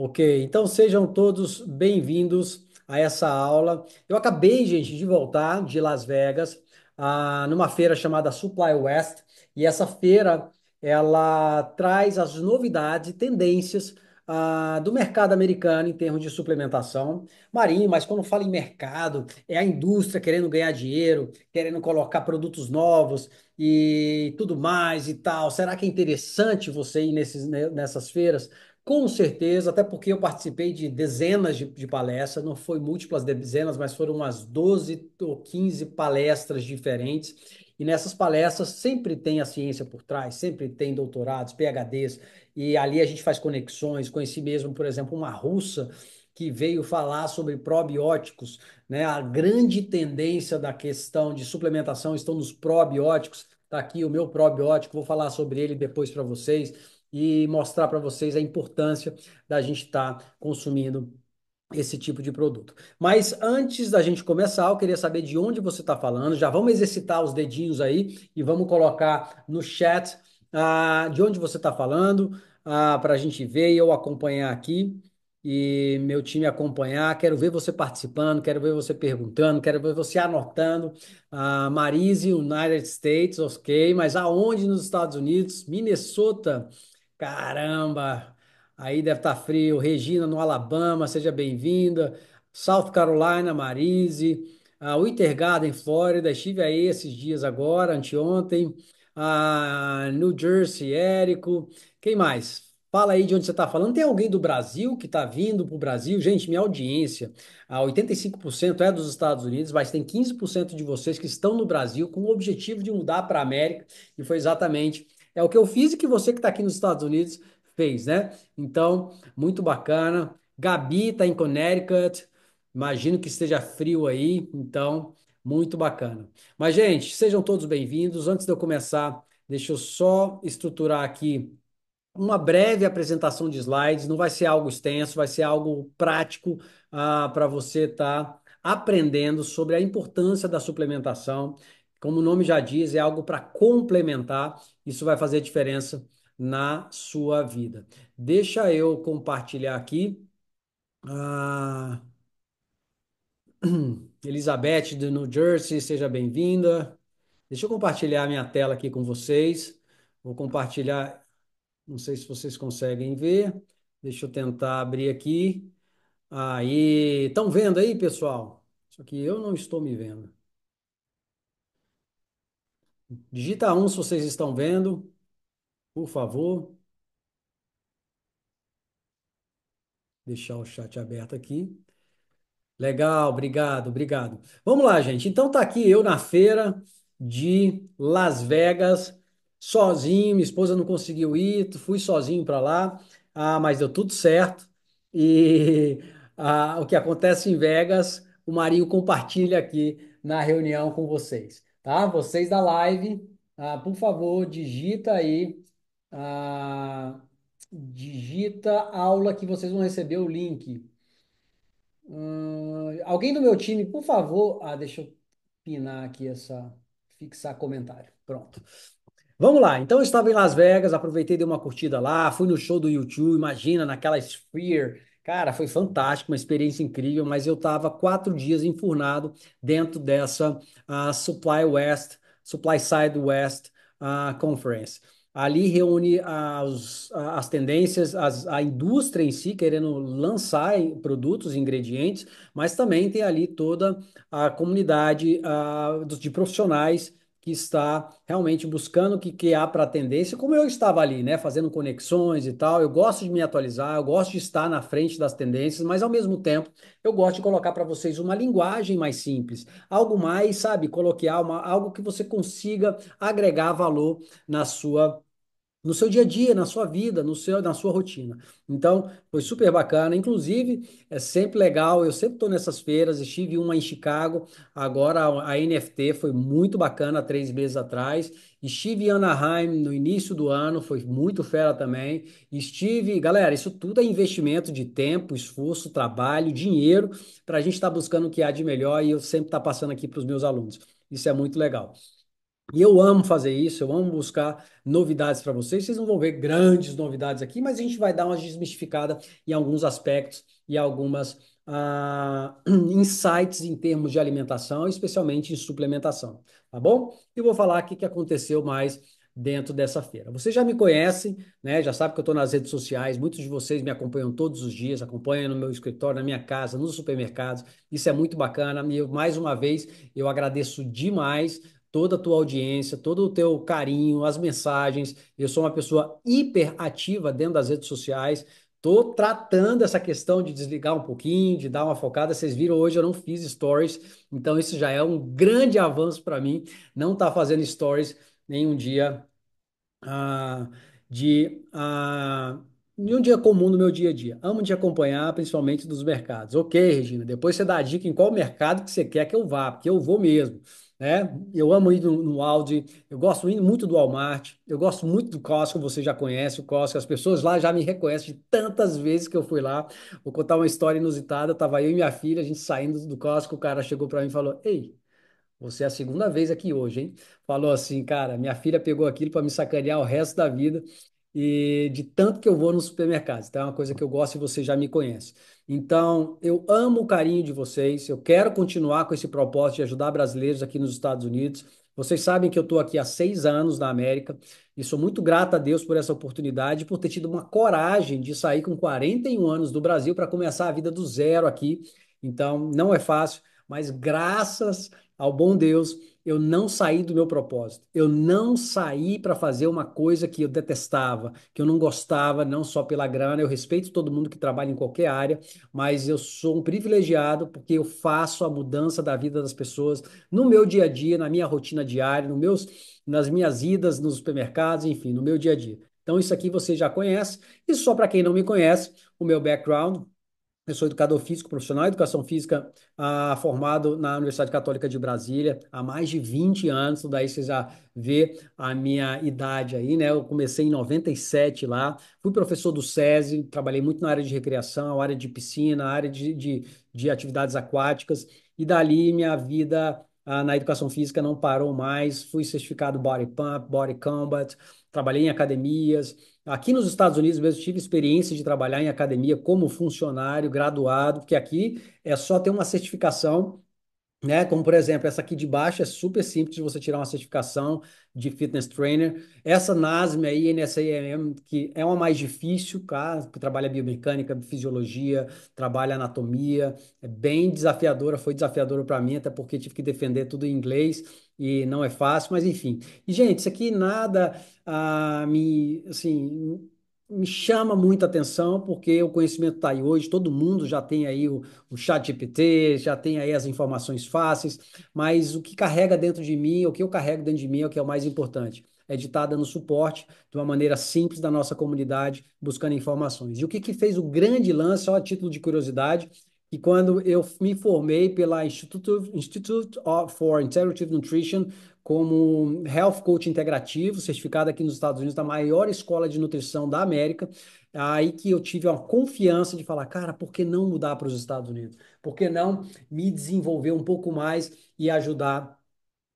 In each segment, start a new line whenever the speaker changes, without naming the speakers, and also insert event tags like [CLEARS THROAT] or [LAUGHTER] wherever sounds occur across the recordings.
Ok, então sejam todos bem-vindos a essa aula. Eu acabei, gente, de voltar de Las Vegas, ah, numa feira chamada Supply West, e essa feira ela traz as novidades e tendências ah, do mercado americano em termos de suplementação. Marinho, mas quando fala em mercado, é a indústria querendo ganhar dinheiro, querendo colocar produtos novos e tudo mais e tal. Será que é interessante você ir nesses, né, nessas feiras? Com certeza, até porque eu participei de dezenas de, de, palestras, não foi múltiplas dezenas, mas foram umas 12 ou 15 palestras diferentes. E nessas palestras sempre tem a ciência por trás, sempre tem doutorados, PhDs, e ali a gente faz conexões. Conheci mesmo, por exemplo, uma russa que veio falar sobre probióticos, né? A grande tendência da questão de suplementação estão nos probióticos. Está aqui o meu probiótico, vou falar sobre ele depois para vocês e mostrar para vocês a importância da gente estar tá consumindo esse tipo de produto. Mas antes da gente começar, eu queria saber de onde você está falando. Já vamos exercitar os dedinhos aí e vamos colocar no chat ah, de onde você está falando ah, para a gente ver e eu acompanhar aqui e meu time acompanhar. Quero ver você participando, quero ver você perguntando, quero ver você anotando. Ah, Marise, United States, ok, mas aonde nos Estados Unidos? Minnesota. Caramba! Aí deve estar tá frio. Regina, no Alabama, seja bem-vinda. South Carolina, Marise. A ah, Winter Garden, Flórida. Estive aí esses dias agora, anteontem. A ah, New Jersey, Érico. Quem mais? Fala aí de onde você está falando. Tem alguém do Brasil que está vindo para o Brasil? Gente, minha audiência, ah, 85% é dos Estados Unidos, mas tem 15% de vocês que estão no Brasil com o objetivo de mudar para a América, e foi exatamente é o que eu fiz e que você que está aqui nos Estados Unidos fez, né? Então, muito bacana. Gabi está em Connecticut. Imagino que esteja frio aí, então, muito bacana. Mas, gente, sejam todos bem-vindos. Antes de eu começar, deixa eu só estruturar aqui uma breve apresentação de slides, não vai ser algo extenso, vai ser algo prático ah, para você estar tá aprendendo sobre a importância da suplementação. Como o nome já diz, é algo para complementar isso vai fazer diferença na sua vida. Deixa eu compartilhar aqui. Ah, [CLEARS THROAT] Elizabeth do New Jersey, seja bem-vinda. Deixa eu compartilhar minha tela aqui com vocês. Vou compartilhar, não sei se vocês conseguem ver. Deixa eu tentar abrir aqui. Aí, estão vendo aí, pessoal? Só que eu não estou me vendo. Digita um se vocês estão vendo, por favor. Deixar o chat aberto aqui. Legal, obrigado, obrigado. Vamos lá, gente. Então tá aqui eu na feira de Las Vegas, sozinho, minha esposa não conseguiu ir, fui sozinho para lá, ah, mas deu tudo certo. E [LAUGHS] ah, o que acontece em Vegas, o Marinho compartilha aqui na reunião com vocês. Tá? Vocês da live, ah, por favor, digita aí, ah, digita a aula que vocês vão receber o link. Hum, alguém do meu time, por favor, ah, deixa eu pinar aqui essa, fixar comentário. Pronto. Vamos lá, então eu estava em Las Vegas, aproveitei, dei uma curtida lá, fui no show do YouTube, imagina, naquela Sphere, Cara, foi fantástico, uma experiência incrível, mas eu estava quatro dias enfurnado dentro dessa ah, Supply West, Supply Side West ah, Conference. Ali reúne as, as tendências, as, a indústria em si querendo lançar produtos, ingredientes, mas também tem ali toda a comunidade ah, de profissionais que está realmente buscando o que criar para a tendência, como eu estava ali, né, fazendo conexões e tal. Eu gosto de me atualizar, eu gosto de estar na frente das tendências, mas ao mesmo tempo eu gosto de colocar para vocês uma linguagem mais simples, algo mais, sabe, coloquial, uma, algo que você consiga agregar valor na sua no seu dia a dia, na sua vida, no seu, na sua rotina. Então, foi super bacana. Inclusive, é sempre legal. Eu sempre estou nessas feiras. Estive uma em Chicago. Agora, a, a NFT foi muito bacana, três meses atrás. Estive em Anaheim no início do ano. Foi muito fera também. Estive... Galera, isso tudo é investimento de tempo, esforço, trabalho, dinheiro, para a gente estar tá buscando o que há de melhor. E eu sempre estou tá passando aqui para os meus alunos. Isso é muito legal. E eu amo fazer isso, eu amo buscar novidades para vocês. Vocês não vão ver grandes novidades aqui, mas a gente vai dar uma desmistificada em alguns aspectos e algumas ah, [CLEARS THROAT] insights em termos de alimentação, especialmente em suplementação, tá bom? E vou falar o que aconteceu mais dentro dessa feira. Vocês já me conhecem, né? Já sabem que eu estou nas redes sociais, muitos de vocês me acompanham todos os dias, acompanham no meu escritório, na minha casa, nos supermercados. Isso é muito bacana. E eu, mais uma vez, eu agradeço demais toda a tua audiência, todo o teu carinho, as mensagens. Eu sou uma pessoa hiperativa dentro das redes sociais. Tô tratando essa questão de desligar um pouquinho, de dar uma focada. Vocês viram hoje eu não fiz stories, então isso já é um grande avanço para mim. Não tá fazendo stories nenhum dia ah, de ah, em um dia comum no meu dia a dia. Amo te acompanhar, principalmente dos mercados. Ok, Regina, depois você dá a dica em qual mercado que você quer que eu vá, porque eu vou mesmo. Né? Eu amo ir no, no Audi, eu gosto muito do Walmart, eu gosto muito do Costco, você já conhece o Costco, as pessoas lá já me reconhecem de tantas vezes que eu fui lá. Vou contar uma história inusitada, tava eu e minha filha, a gente saindo do Costco, o cara chegou para mim e falou: "Ei, você é a segunda vez aqui hoje, hein?" Falou assim, cara, minha filha pegou aquilo para me sacanear o resto da vida e de tanto que eu vou no supermercado. Então, é uma coisa que eu gosto e você já me conhece. Então, eu amo o carinho de vocês, eu quero continuar com esse propósito de ajudar brasileiros aqui nos Estados Unidos. Vocês sabem que eu estou aqui há seis anos na América e sou muito grato a Deus por essa oportunidade, por ter tido uma coragem de sair com 41 anos do Brasil para começar a vida do zero aqui. Então, não é fácil, mas graças ao bom Deus, eu não saí do meu propósito. Eu não saí para fazer uma coisa que eu detestava, que eu não gostava, não só pela grana. Eu respeito todo mundo que trabalha em qualquer área, mas eu sou um privilegiado porque eu faço a mudança da vida das pessoas no meu dia a dia, na minha rotina diária, nos meus, nas minhas idas nos supermercados, enfim, no meu dia a dia. Então, isso aqui você já conhece. E só para quem não me conhece, o meu background eu sou educador físico profissional, educação física ah, formado na Universidade Católica de Brasília há mais de 20 anos, daí você já vê a minha idade aí, né? Eu comecei em 97 lá, fui professor do SESI, trabalhei muito na área de recreação, área de piscina, área de, de, de atividades aquáticas, e dali minha vida ah, na educação física não parou mais, fui certificado Body Pump, Body Combat, trabalhei em academias, Aqui nos Estados Unidos mesmo tive experiência de trabalhar em academia como funcionário graduado, porque aqui é só ter uma certificação né? Como por exemplo, essa aqui de baixo é super simples de você tirar uma certificação de fitness trainer. Essa NASM aí, NSAM, que é uma mais difícil, cara, tá? que trabalha biomecânica, fisiologia, trabalha anatomia, é bem desafiadora, foi desafiadora para mim, até porque tive que defender tudo em inglês e não é fácil, mas enfim. E gente, isso aqui nada ah, me assim, me chama muita atenção porque o conhecimento está aí hoje, todo mundo já tem aí o, o chat GPT, já tem aí as informações fáceis, mas o que carrega dentro de mim, o que eu carrego dentro de mim é o que é o mais importante. É de estar tá dando suporte de uma maneira simples da nossa comunidade, buscando informações. E o que, que fez o grande lance, só a título de curiosidade, que quando eu me formei pela Institute, Institute for Integrative Nutrition, como Health Coach Integrativo, certificado aqui nos Estados Unidos da maior escola de nutrição da América. Aí que eu tive uma confiança de falar, cara, por que não mudar para os Estados Unidos? Por que não me desenvolver um pouco mais e ajudar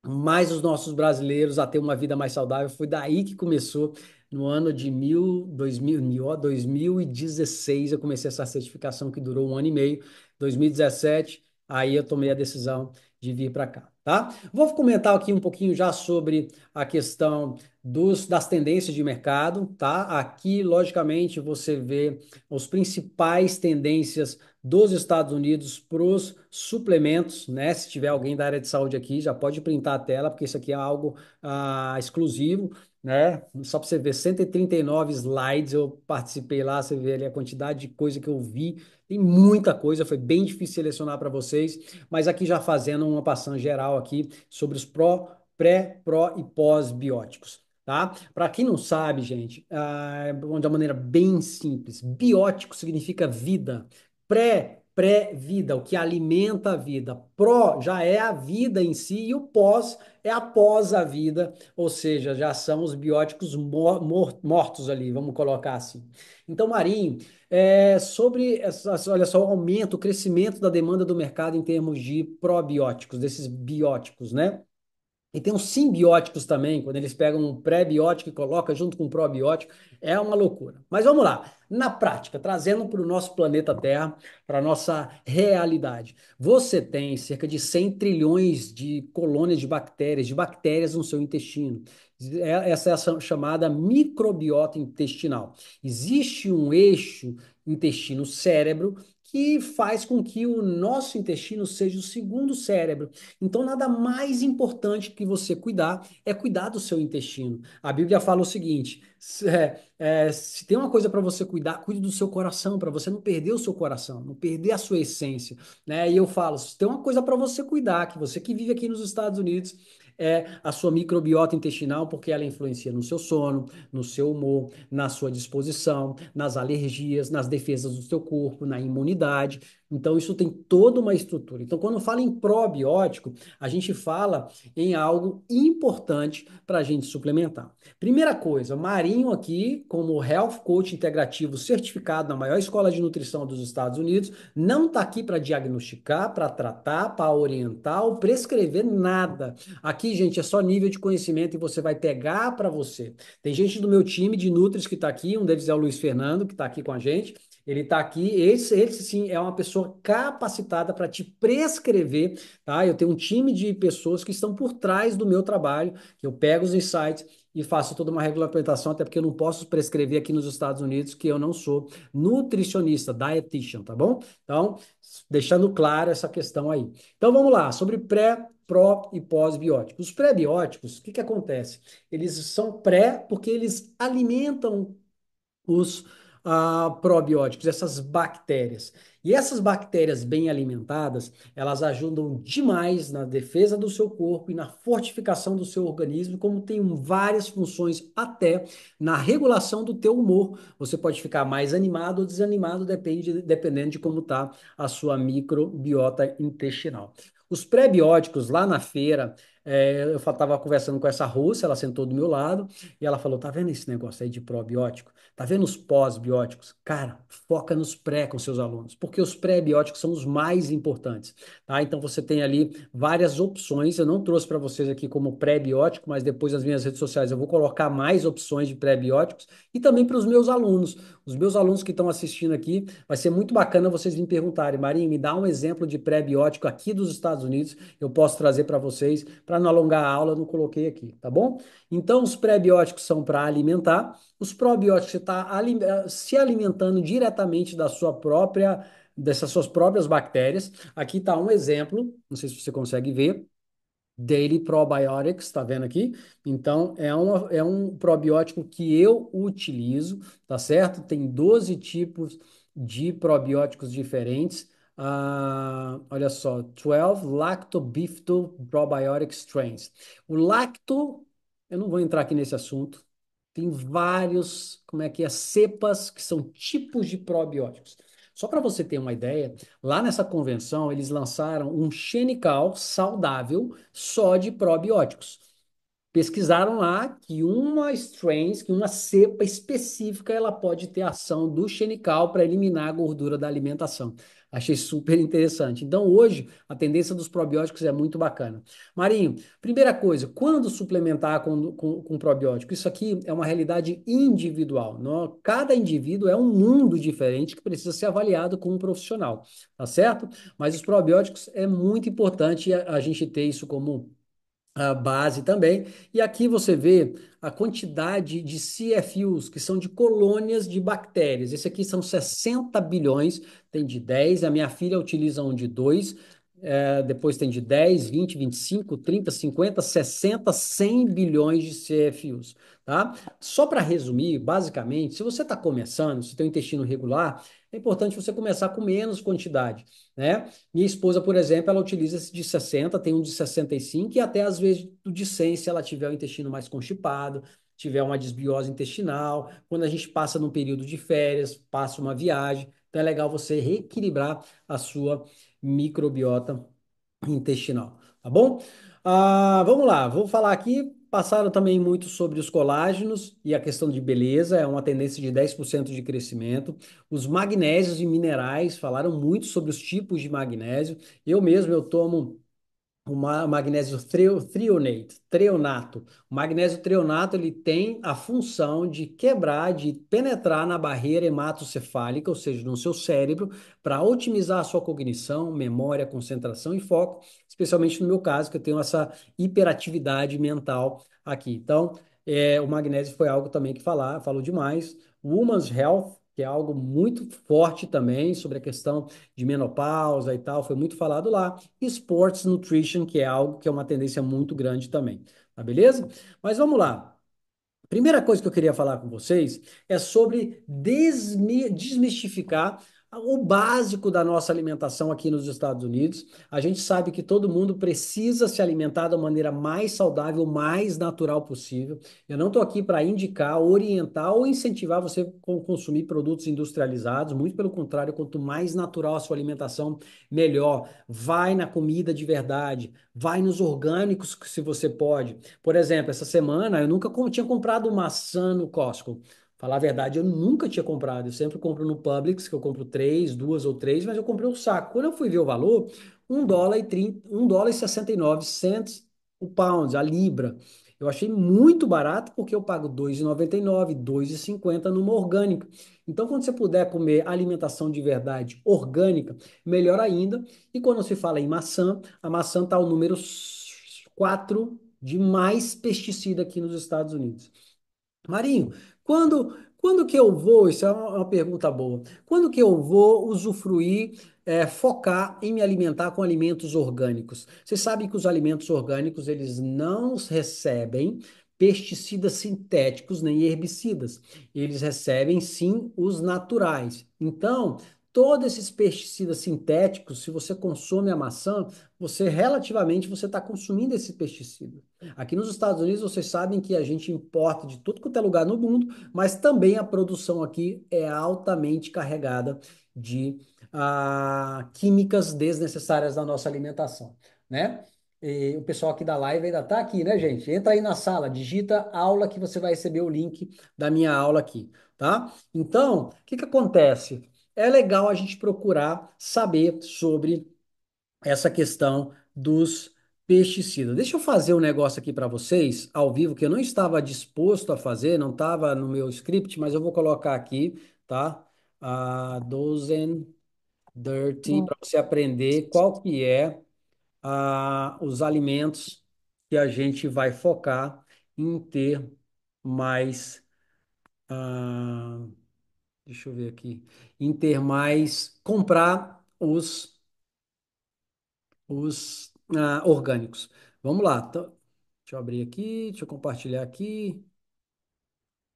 mais os nossos brasileiros a ter uma vida mais saudável? Foi daí que começou no ano de mil, 2000, 2016. Eu comecei essa certificação que durou um ano e meio. 2017, aí eu tomei a decisão de vir para cá. Tá? Vou comentar aqui um pouquinho já sobre a questão dos, das tendências de mercado. Tá? Aqui, logicamente, você vê as principais tendências dos Estados Unidos para os suplementos. Né? Se tiver alguém da área de saúde aqui, já pode printar a tela, porque isso aqui é algo ah, exclusivo né? Só para você ver, 139 slides eu participei lá, você vê ali a quantidade de coisa que eu vi, tem muita coisa, foi bem difícil selecionar para vocês, mas aqui já fazendo uma passagem geral aqui sobre os pró, pré, pró e pós-bióticos. Tá? Para quem não sabe, gente, ah, de uma maneira bem simples, biótico significa vida, pré pré-vida, o que alimenta a vida. Pró já é a vida em si e o pós é após a vida, ou seja, já são os bióticos mor mortos ali, vamos colocar assim. Então, Marinho, é, sobre essas, olha só, o aumento, o crescimento da demanda do mercado em termos de probióticos, desses bióticos, né? E tem os simbióticos também, quando eles pegam um pré-biótico e colocam junto com um probiótico, é uma loucura. Mas vamos lá, na prática, trazendo para o nosso planeta Terra, para a nossa realidade. Você tem cerca de 100 trilhões de colônias de bactérias, de bactérias no seu intestino. É, essa é a chamada microbiota intestinal. Existe um eixo intestino-cérebro que faz com que o nosso intestino seja o segundo cérebro. Então, nada mais importante que você cuidar é cuidar do seu intestino. A Bíblia fala o seguinte: se, é, é se tem uma coisa para você cuidar, cuide do seu coração, para você não perder o seu coração, não perder a sua essência. Né? E eu falo: se tem uma coisa para você cuidar, que você que vive aqui nos Estados Unidos, é a sua microbiota intestinal, porque ela influencia no seu sono, no seu humor, na sua disposição, nas alergias, nas defesas do seu corpo, na imunidade. Então, isso tem toda uma estrutura. Então, quando fala em probiótico, a gente fala em algo importante para a gente suplementar. Primeira coisa, Marinho aqui, como Health Coach Integrativo certificado na maior escola de nutrição dos Estados Unidos, não está aqui para diagnosticar, para tratar, para orientar ou prescrever nada. Aqui, gente, é só nível de conhecimento e você vai pegar para você. Tem gente do meu time de Nutris que está aqui, um deles é o Luiz Fernando, que está aqui com a gente. Ele está aqui, esse, esse sim é uma pessoa capacitada para te prescrever, tá? Eu tenho um time de pessoas que estão por trás do meu trabalho, que eu pego os insights e faço toda uma regulamentação, até porque eu não posso prescrever aqui nos Estados Unidos que eu não sou nutricionista, dietitian, tá bom? Então, deixando claro essa questão aí. Então, vamos lá, sobre pré pró e pós-bióticos. Os pré-bióticos, o que, que acontece? Eles são pré porque eles alimentam os a probióticos, essas bactérias. E essas bactérias bem alimentadas, elas ajudam demais na defesa do seu corpo e na fortificação do seu organismo, como tem várias funções até na regulação do teu humor. Você pode ficar mais animado ou desanimado, depende, dependendo de como está a sua microbiota intestinal. Os prebióticos lá na feira, é, eu estava conversando com essa russa, ela sentou do meu lado e ela falou: tá vendo esse negócio aí de probiótico? Tá vendo os pós-bióticos? Cara, foca nos pré com seus alunos, porque os pré-bióticos são os mais importantes, tá? Então você tem ali várias opções. Eu não trouxe para vocês aqui como pré-biótico, mas depois nas minhas redes sociais eu vou colocar mais opções de pré-bióticos e também para os meus alunos. Os meus alunos que estão assistindo aqui, vai ser muito bacana vocês me perguntarem, Marinho, me dá um exemplo de pré-biótico aqui dos Estados Unidos, eu posso trazer para vocês, para não alongar a aula, eu não coloquei aqui, tá bom? Então, os pré-bióticos são para alimentar, os probióticos você está eh, se alimentando diretamente da sua própria, dessas suas próprias bactérias. Aqui está um exemplo, não sei se você consegue ver. Daily Probiotics, está vendo aqui? Então, é, uma, é um probiótico que eu utilizo, tá certo? Tem 12 tipos de probióticos diferentes. Uh, olha só, 12 Lactobifidal Probiotic Strains. O lacto, eu não vou entrar aqui nesse assunto, tem vários, como é que é, cepas, que são tipos de probióticos. Só para você ter uma ideia, lá nessa convenção eles lançaram um xenical saudável só de probióticos. Pesquisaram lá que uma strains, que uma cepa específica, ela pode ter ação do xenical para eliminar a gordura da alimentação. Achei super interessante. Então, hoje, a tendência dos probióticos é muito bacana. Marinho, primeira coisa, quando suplementar com, com, com probiótico? Isso aqui é uma realidade individual. Não? Cada indivíduo é um mundo diferente que precisa ser avaliado com um profissional, tá certo? Mas os probióticos é muito importante a, a gente ter isso como a base também. E aqui você vê a quantidade de CFUs, que são de colônias de bactérias. Esse aqui são 60 bilhões, tem de 10, a minha filha utiliza um de 2, é, depois tem de 10, 20, 25, 30, 50, 60, 100 bilhões de CFUs, tá? Só para resumir, basicamente, se você está começando, se tem um intestino regular, é importante você começar com menos quantidade, né? Minha esposa, por exemplo, ela utiliza esse de 60, tem um de 65 e até às vezes do de 100 se ela tiver o intestino mais constipado, tiver uma desbiose intestinal, quando a gente passa num período de férias, passa uma viagem, então é legal você reequilibrar a sua microbiota intestinal, tá bom? Ah, vamos lá, vou falar aqui Passaram também muito sobre os colágenos e a questão de beleza, é uma tendência de 10% de crescimento. Os magnésios e minerais, falaram muito sobre os tipos de magnésio. Eu mesmo, eu tomo o magnésio trionato, treonato. O magnésio treonato ele tem a função de quebrar, de penetrar na barreira hematocefálica, ou seja, no seu cérebro, para otimizar a sua cognição, memória, concentração e foco, especialmente no meu caso, que eu tenho essa hiperatividade mental aqui. Então, é, o magnésio foi algo também que falar, falou demais. Woman's Health, que é algo muito forte também sobre a questão de menopausa e tal, foi muito falado lá. E sports nutrition, que é algo que é uma tendência muito grande também, tá beleza? Mas vamos lá. Primeira coisa que eu queria falar com vocês é sobre desmi desmistificar o básico da nossa alimentação aqui nos Estados Unidos. A gente sabe que todo mundo precisa se alimentar da maneira mais saudável, mais natural possível. Eu não estou aqui para indicar, orientar ou incentivar você a consumir produtos industrializados. Muito pelo contrário, quanto mais natural a sua alimentação, melhor. Vai na comida de verdade, vai nos orgânicos se você pode. Por exemplo, essa semana eu nunca tinha comprado maçã no Costco. Falar a verdade, eu nunca tinha comprado. Eu sempre compro no Publix, que eu compro três, duas ou três, mas eu comprei um saco. Quando eu fui ver o valor, um dólar e trinta um dólar e 69 cents o pound, a libra. Eu achei muito barato porque eu pago dois dois e e cinquenta numa orgânica. Então, quando você puder comer alimentação de verdade orgânica, melhor ainda. E quando se fala em maçã, a maçã está o número quatro de mais pesticida aqui nos Estados Unidos. Marinho, quando, quando que eu vou, isso é uma uma pergunta boa, quando que eu vou usufruir, é, focar em me alimentar com alimentos orgânicos? Você sabe que os alimentos orgânicos, eles não recebem pesticidas sintéticos nem herbicidas. Eles recebem, sim, os naturais. Então, Todos esses pesticidas sintéticos, se você consome a maçã, você relativamente você está consumindo esse pesticida. Aqui nos Estados Unidos, vocês sabem que a gente importa de tudo quanto é lugar no mundo, mas também a produção aqui é altamente carregada de ah, químicas desnecessárias na nossa alimentação, né? E o pessoal aqui da live ainda está aqui, né, gente? Entra aí na sala, digita aula que você vai receber o link da minha aula aqui, tá? Então, o que que acontece? é legal a gente procurar saber sobre essa questão dos pesticidas. Deixa eu fazer um negócio aqui para vocês, ao vivo, que eu não estava disposto a fazer, não estava no meu script, mas eu vou colocar aqui, tá? A Dozen Dirty, para você aprender qual que é a, os alimentos que a gente vai focar em ter mais... Uh, deixa eu ver aqui, em mais, comprar os, os ah, orgânicos. Vamos lá, deixa eu abrir aqui, deixa eu compartilhar aqui.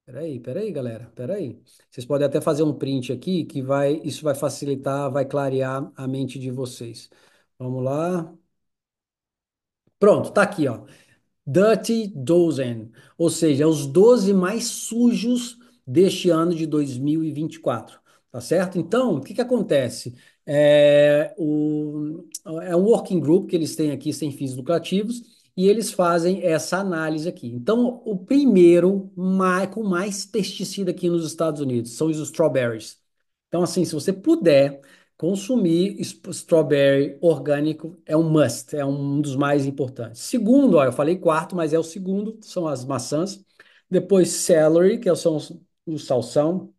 Peraí, peraí, galera, peraí. Vocês podem até fazer um print aqui, que vai, isso vai facilitar, vai clarear a mente de vocês. Vamos lá. Pronto, tá aqui, ó. Dirty Dozen, ou seja, é os 12 mais sujos deste ano de 2024, tá certo? Então, o que, que acontece? É, o, é um working group que eles têm aqui sem fins lucrativos e eles fazem essa análise aqui. Então, o primeiro mais, com mais pesticida aqui nos Estados Unidos são os strawberries. Então, assim, se você puder consumir strawberry orgânico, é um must, é um dos mais importantes. Segundo, ó, eu falei quarto, mas é o segundo, são as maçãs. Depois, celery, que são o salsão,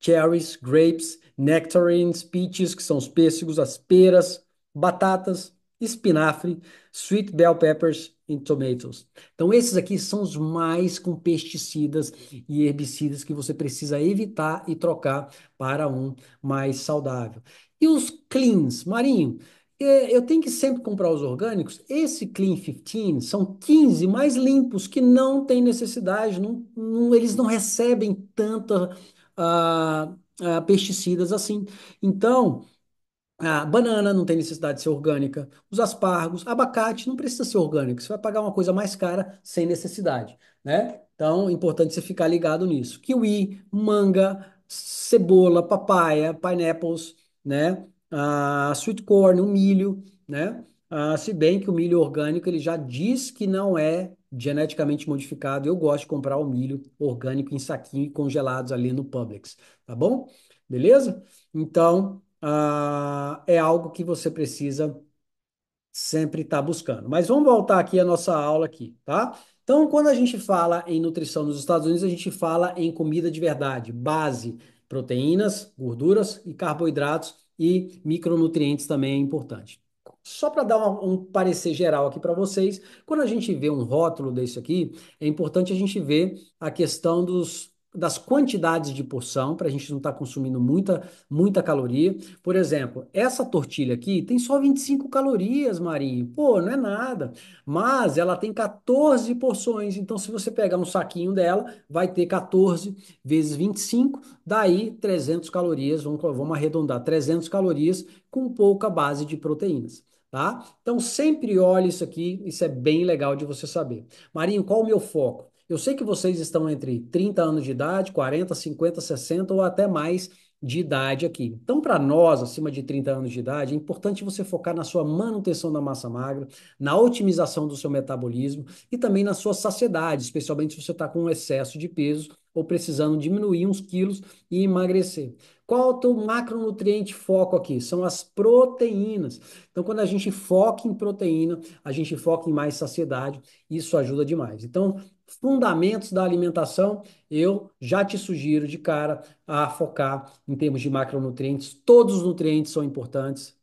cherries, grapes, nectarines, peaches, que são os pêssegos, as peras, batatas, espinafre, sweet bell peppers e tomatoes. Então, esses aqui são os mais com pesticidas e herbicidas que você precisa evitar e trocar para um mais saudável. E os cleans, Marinho? É, eu tenho que sempre comprar os orgânicos. Esse Clean 15 são 15 mais limpos que não tem necessidade, não, não, eles não recebem tanta ah, ah, pesticidas assim. Então, a banana não tem necessidade de ser orgânica, os aspargos, abacate não precisa ser orgânico, você vai pagar uma coisa mais cara sem necessidade, né? Então, é importante você ficar ligado nisso. Kiwi, manga, cebola, papaya, pineapples, né? a ah, sweet corn, o milho, né? Ah, se bem que o milho orgânico ele já diz que não é geneticamente modificado. Eu gosto de comprar o milho orgânico em saquinho e congelados ali no Publix, tá bom? Beleza? Então, ah, é algo que você precisa sempre estar tá buscando. Mas vamos voltar aqui à nossa aula aqui, tá? Então, quando a gente fala em nutrição nos Estados Unidos, a gente fala em comida de verdade, base, proteínas, gorduras e carboidratos e micronutrientes também é importante. Só para dar um parecer geral aqui para vocês, quando a gente vê um rótulo desse aqui, é importante a gente ver a questão dos das quantidades de porção, para a gente não estar tá consumindo muita, muita caloria. Por exemplo, essa tortilha aqui tem só 25 calorias, Marinho. Pô, não é nada. Mas ela tem 14 porções. Então, se você pegar um saquinho dela, vai ter 14 vezes 25, daí 300 calorias. Vamos, vamos arredondar: 300 calorias com pouca base de proteínas. Tá? Então, sempre olhe isso aqui, isso é bem legal de você saber. Marinho, qual o meu foco? Eu sei que vocês estão entre 30 anos de idade, 40, 50, 60 ou até mais de idade aqui. Então, para nós, acima de 30 anos de idade, é importante você focar na sua manutenção da massa magra, na otimização do seu metabolismo e também na sua saciedade, especialmente se você está com um excesso de peso ou precisando diminuir uns quilos e emagrecer. Qual é o teu macronutriente foco aqui? São as proteínas. Então, quando a gente foca em proteína, a gente foca em mais saciedade, isso ajuda demais. Então, fundamentos da alimentação, eu já te sugiro de cara a focar em termos de macronutrientes. Todos os nutrientes são importantes.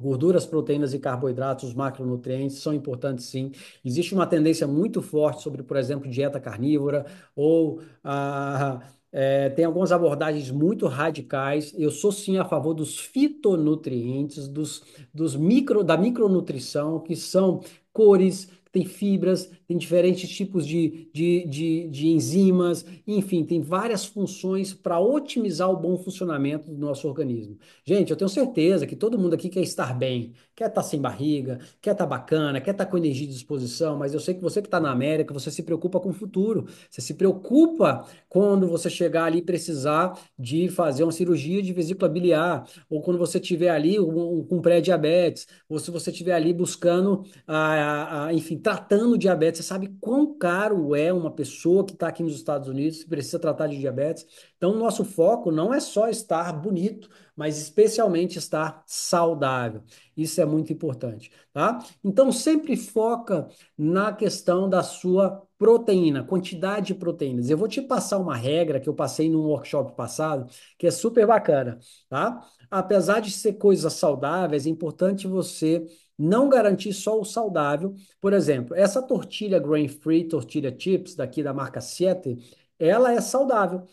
Gorduras, proteínas e carboidratos, os macronutrientes são importantes sim. Existe uma tendência muito forte sobre, por exemplo, dieta carnívora ou ah, é, tem algumas abordagens muito radicais. Eu sou sim a favor dos fitonutrientes, dos, dos micro, da micronutrição, que são cores, tem fibras, tem diferentes tipos de, de, de, de enzimas, enfim, tem várias funções para otimizar o bom funcionamento do nosso organismo. Gente, eu tenho certeza que todo mundo aqui quer estar bem, quer estar tá sem barriga, quer estar tá bacana, quer estar tá com energia de disposição, mas eu sei que você que está na América, você se preocupa com o futuro, você se preocupa quando você chegar ali e precisar de fazer uma cirurgia de vesícula biliar, ou quando você tiver ali com um, um pré-diabetes, ou se você tiver ali buscando, a, a, a enfim, tratando diabetes, você sabe quão caro é uma pessoa que está aqui nos Estados Unidos que precisa tratar de diabetes. Então, nosso foco não é só estar bonito, mas especialmente estar saudável. Isso é muito importante, tá? Então, sempre foca na questão da sua proteína, quantidade de proteínas. Eu vou te passar uma regra que eu passei num workshop passado, que é super bacana, tá? apesar de ser coisas saudáveis, é importante você não garantir só o saudável. Por exemplo, essa tortilha grain free, tortilha chips daqui da marca 7, ela é saudável.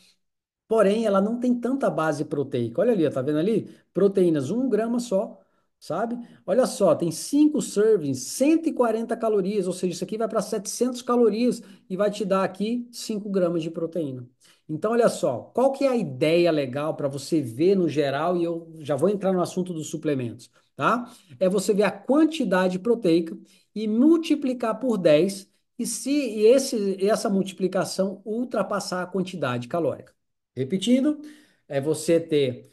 Porém, ela não tem tanta base proteica. Olha ali, tá vendo ali? Proteínas 1 grama só, sabe? Olha só, tem cinco servings, 140 calorias, ou seja, isso aqui vai para 700 calorias e vai te dar aqui 5 gramas de proteína. Então, olha só, qual que é a ideia legal para você ver no geral, e eu já vou entrar no assunto dos suplementos, tá? É você ver a quantidade proteica e multiplicar por 10, e se e esse, essa multiplicação ultrapassar a quantidade calórica. Repetindo, é você ter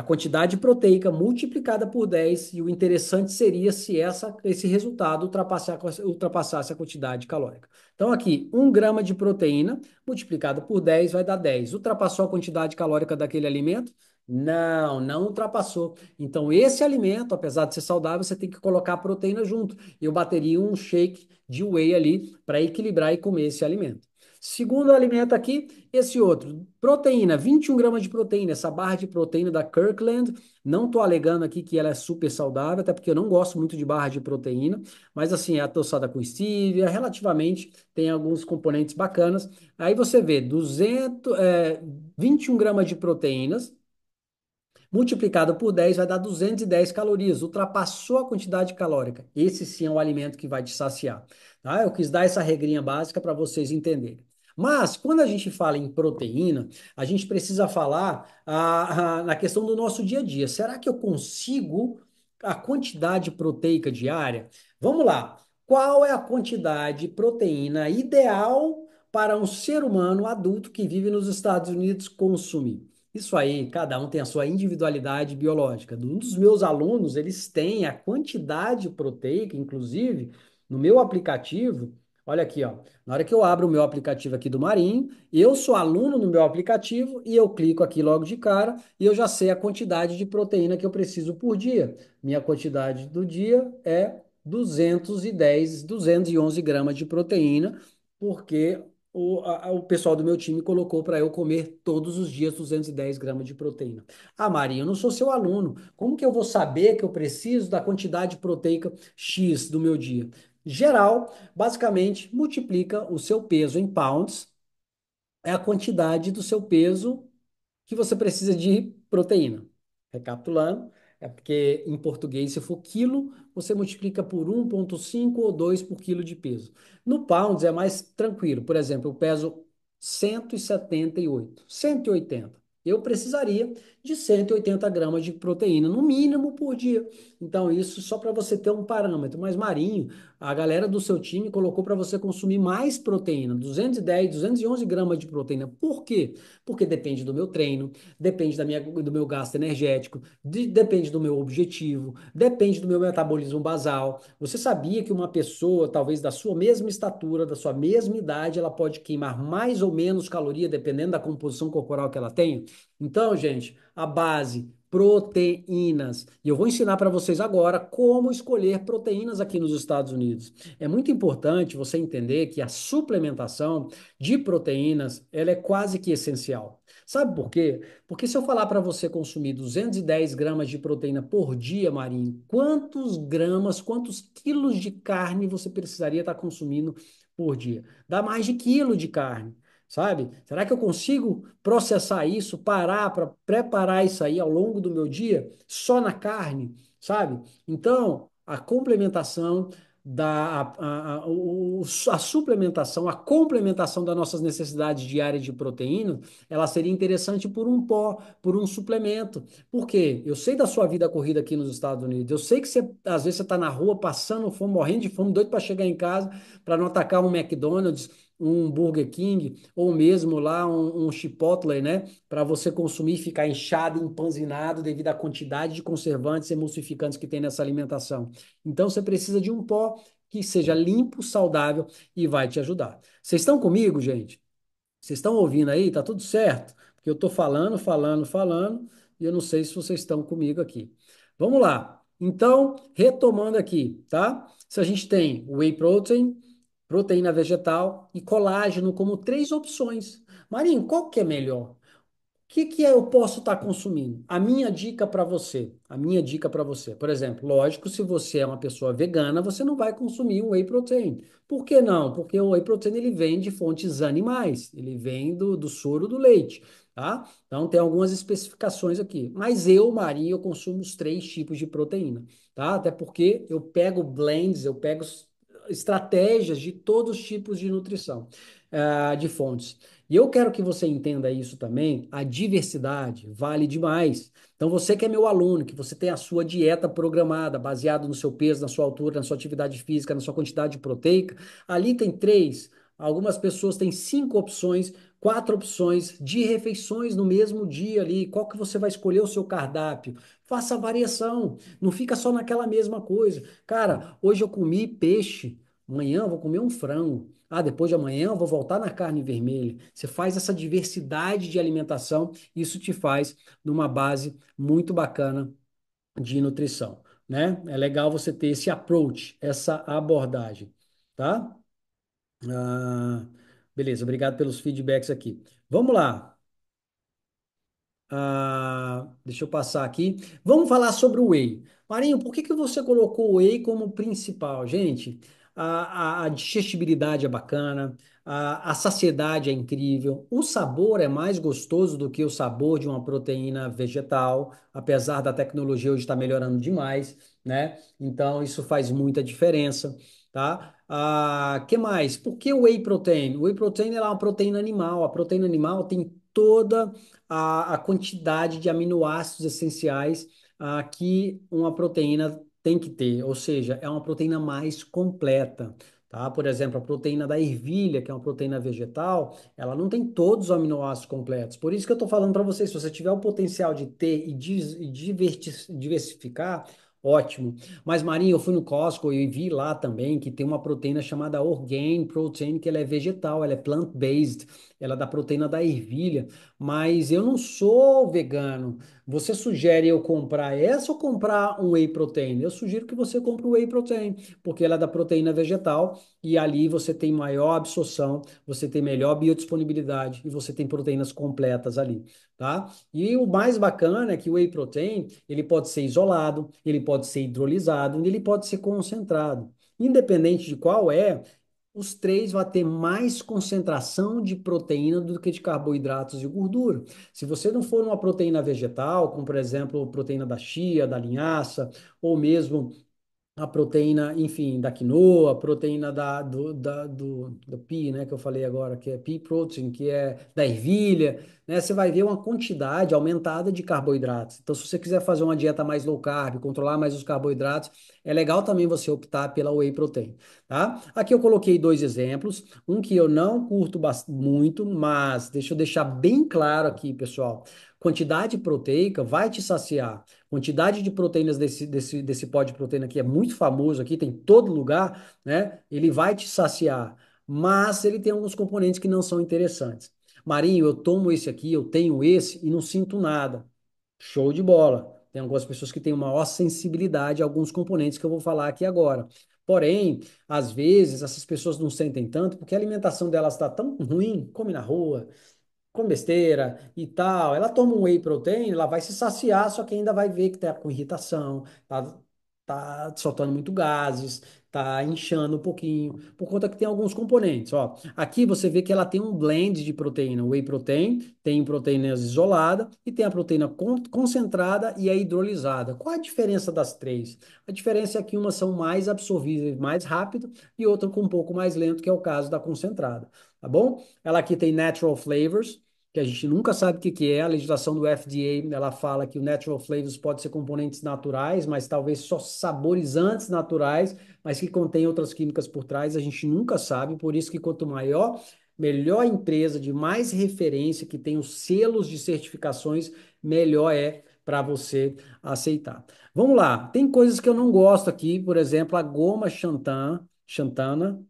a quantidade proteica multiplicada por 10, e o interessante seria se essa, esse resultado ultrapassasse, ultrapassasse a quantidade calórica. Então, aqui, 1 grama de proteína multiplicado por 10 vai dar 10. Ultrapassou a quantidade calórica daquele alimento? Não, não ultrapassou. Então, esse alimento, apesar de ser saudável, você tem que colocar a proteína junto. Eu bateria um shake de whey ali para equilibrar e comer esse alimento. Segundo alimento aqui, esse outro, proteína, 21 gramas de proteína, essa barra de proteína da Kirkland, não estou alegando aqui que ela é super saudável, até porque eu não gosto muito de barra de proteína, mas assim, é atoçada com stevia, relativamente tem alguns componentes bacanas. Aí você vê 200, é, 21 gramas de proteínas, multiplicado por 10 vai dar 210 calorias, ultrapassou a quantidade calórica. Esse sim é o alimento que vai te saciar. Tá? Eu quis dar essa regrinha básica para vocês entenderem. Mas quando a gente fala em proteína, a gente precisa falar ah, ah, na questão do nosso dia a dia. Será que eu consigo a quantidade proteica diária? Vamos lá. Qual é a quantidade de proteína ideal para um ser humano adulto que vive nos Estados Unidos consumir? Isso aí, cada um tem a sua individualidade biológica. Um dos meus alunos, eles têm a quantidade proteica, inclusive, no meu aplicativo, Olha aqui, ó. Na hora que eu abro o meu aplicativo aqui do Marinho, eu sou aluno no meu aplicativo e eu clico aqui logo de cara e eu já sei a quantidade de proteína que eu preciso por dia. Minha quantidade do dia é 210, 211 gramas de proteína, porque o, a, o pessoal do meu time colocou para eu comer todos os dias 210 gramas de proteína. Ah, Marinho, eu não sou seu aluno. Como que eu vou saber que eu preciso da quantidade proteica X do meu dia? geral, basicamente multiplica o seu peso em pounds, é a quantidade do seu peso que você precisa de proteína. Recapitulando, é porque em português, se for quilo, você multiplica por 1,5 ou 2 por quilo de peso. No pounds é mais tranquilo. Por exemplo, eu peso 178, 180. Eu precisaria de 180 gramas de proteína, no mínimo por dia. Então, isso só para você ter um parâmetro. Mas, Marinho, a galera do seu time colocou para você consumir mais proteína, 210, 211 gramas de proteína. Por quê? Porque depende do meu treino, depende da minha, do meu gasto energético, de, depende do meu objetivo, depende do meu metabolismo basal. Você sabia que uma pessoa, talvez da sua mesma estatura, da sua mesma idade, ela pode queimar mais ou menos caloria dependendo da composição corporal que ela tem? Então, gente, a base proteínas. E eu vou ensinar para vocês agora como escolher proteínas aqui nos Estados Unidos. É muito importante você entender que a suplementação de proteínas, ela é quase que essencial. Sabe por quê? Porque se eu falar para você consumir 210 gramas de proteína por dia, Marinho, quantos gramas, quantos quilos de carne você precisaria estar tá consumindo por dia? Dá mais de quilo de carne sabe? Será que eu consigo processar isso, parar para preparar isso aí ao longo do meu dia só na carne, sabe? Então, a complementação da a, a, o, a suplementação, a complementação das nossas necessidades diárias de proteína, ela seria interessante por um pó, por um suplemento. por quê Eu sei da sua vida corrida aqui nos Estados Unidos, eu sei que você, às vezes você está na rua passando fome, morrendo de fome, doido para chegar em casa, para não atacar um McDonald's, um Burger King ou mesmo lá um, um Chipotle, né? Para você consumir e ficar inchado, empanzinado devido à quantidade de conservantes e emulsificantes que tem nessa alimentação. Então você precisa de um pó que seja limpo, saudável e vai te ajudar. Vocês estão comigo, gente? Vocês estão ouvindo aí? Tá tudo certo? Porque eu tô falando, falando, falando e eu não sei se vocês estão comigo aqui. Vamos lá. Então, retomando aqui, tá? Se a gente tem whey protein, proteína vegetal e colágeno como três opções. Marinho, qual que é melhor? O que, que eu posso estar tá consumindo? A minha dica para você, a minha dica para você, por exemplo, lógico, se você é uma pessoa vegana, você não vai consumir o whey protein. Por que não? Porque o whey protein ele vem de fontes animais, ele vem do, do soro do leite. Tá? Então tem algumas especificações aqui. Mas eu, Maria, eu consumo os três tipos de proteína, tá? Até porque eu pego blends, eu pego estratégias de todos os tipos de nutrição, uh, de fontes. E eu quero que você entenda isso também, a diversidade vale demais. Então você que é meu aluno, que você tem a sua dieta programada, baseado no seu peso, na sua altura, na sua atividade física, na sua quantidade proteica, ali tem três, algumas pessoas têm cinco opções quatro opções de refeições no mesmo dia ali. Qual que você vai escolher o seu cardápio? Faça variação, não fica só naquela mesma coisa. Cara, hoje eu comi peixe, amanhã eu vou comer um frango. Ah, depois de amanhã eu vou voltar na carne vermelha. Você faz essa diversidade de alimentação, isso te faz numa base muito bacana de nutrição, né? É legal você ter esse approach, essa abordagem, tá? Ah, Beleza, obrigado pelos feedbacks aqui. Vamos lá. Ah, deixa eu passar aqui. Vamos falar sobre o whey. Marinho, por que que você colocou o whey como principal? Gente, a, a, digestibilidade é bacana, a, a saciedade é incrível, o sabor é mais gostoso do que o sabor de uma proteína vegetal, apesar da tecnologia hoje estar tá melhorando demais, né? Então, isso faz muita diferença tá? Ah, que mais? Por que o whey protein? O whey protein é uma proteína animal. A proteína animal tem toda a, a quantidade de aminoácidos essenciais ah, que uma proteína tem que ter, ou seja, é uma proteína mais completa. Tá? Por exemplo, a proteína da ervilha, que é uma proteína vegetal, ela não tem todos os aminoácidos completos. Por isso que eu estou falando para vocês, se você tiver o potencial de ter e diversificar, Ótimo. Mas, Marinho, eu fui no Costco e vi lá também que tem uma proteína chamada Orgain Protein, que ela é vegetal, ela é plant-based, ela é da proteína da ervilha. Mas eu não sou vegano. Você sugere eu comprar essa ou comprar um whey protein? Eu sugiro que você compre o whey protein, porque ela é da proteína vegetal e ali você tem maior absorção, você tem melhor biodisponibilidade e você tem proteínas completas ali, tá? E o mais bacana é que o whey protein, ele pode ser isolado, ele pode pode ser hidrolisado, ele pode ser concentrado. Independente de qual é, os três vão ter mais concentração de proteína do que de carboidratos e gordura. Se você não for uma proteína vegetal, como por exemplo, proteína da chia, da linhaça, ou mesmo a proteína, enfim, da quinoa, proteína da, do, da, do, do pi, né, que eu falei agora, que é pea protein, que é da ervilha, né, você vai ver uma quantidade aumentada de carboidratos. Então, se você quiser fazer uma dieta mais low carb, controlar mais os carboidratos, é legal também você optar pela whey protein, tá? Aqui eu coloquei dois exemplos, um que eu não curto muito, mas deixa eu deixar bem claro aqui, pessoal. Quantidade proteica vai te saciar. Quantidade de proteínas desse, desse, desse pó de proteína que é muito famoso aqui, tem em todo lugar, né? Ele vai te saciar mas ele tem alguns componentes que não são interessantes. Marinho, eu tomo esse aqui, eu tenho esse e não sinto nada. Show de bola. Tem algumas pessoas que têm uma maior sensibilidade a alguns componentes que eu vou falar aqui agora. Porém, às vezes, essas pessoas não sentem tanto porque a alimentação delas está tão ruim, come na rua, come besteira e tal. Ela toma um whey protein, ela vai se saciar, só que ainda vai ver que está com irritação, tá tá soltando muito gases, tá inchando um pouquinho, por conta que tem alguns componentes, ó. Aqui você vê que ela tem um blend de proteína, whey protein, tem proteína isolada e tem a proteína concentrada e a hidrolisada. Qual a diferença das três? A diferença é que uma são mais absorvíveis, mais rápido, e outra com um pouco mais lento, que é o caso da concentrada, tá bom? Ela aqui tem natural flavors, que a gente nunca sabe o que, que é. A legislação do FDA, ela fala que o natural flavors pode ser componentes naturais, mas talvez só saborizantes naturais, mas que contém outras químicas por trás, a gente nunca sabe. Por isso que quanto maior, melhor a empresa de mais referência, que tem os selos de certificações, melhor é para você aceitar. Vamos lá, tem coisas que eu não gosto aqui, por exemplo, a goma xantan, xantana,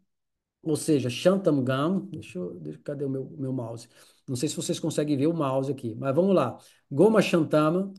ou seja, xantam gum, deixa eu, cadê o meu, meu mouse? Não sei se vocês conseguem ver o mouse aqui, mas vamos lá. Goma Chantana,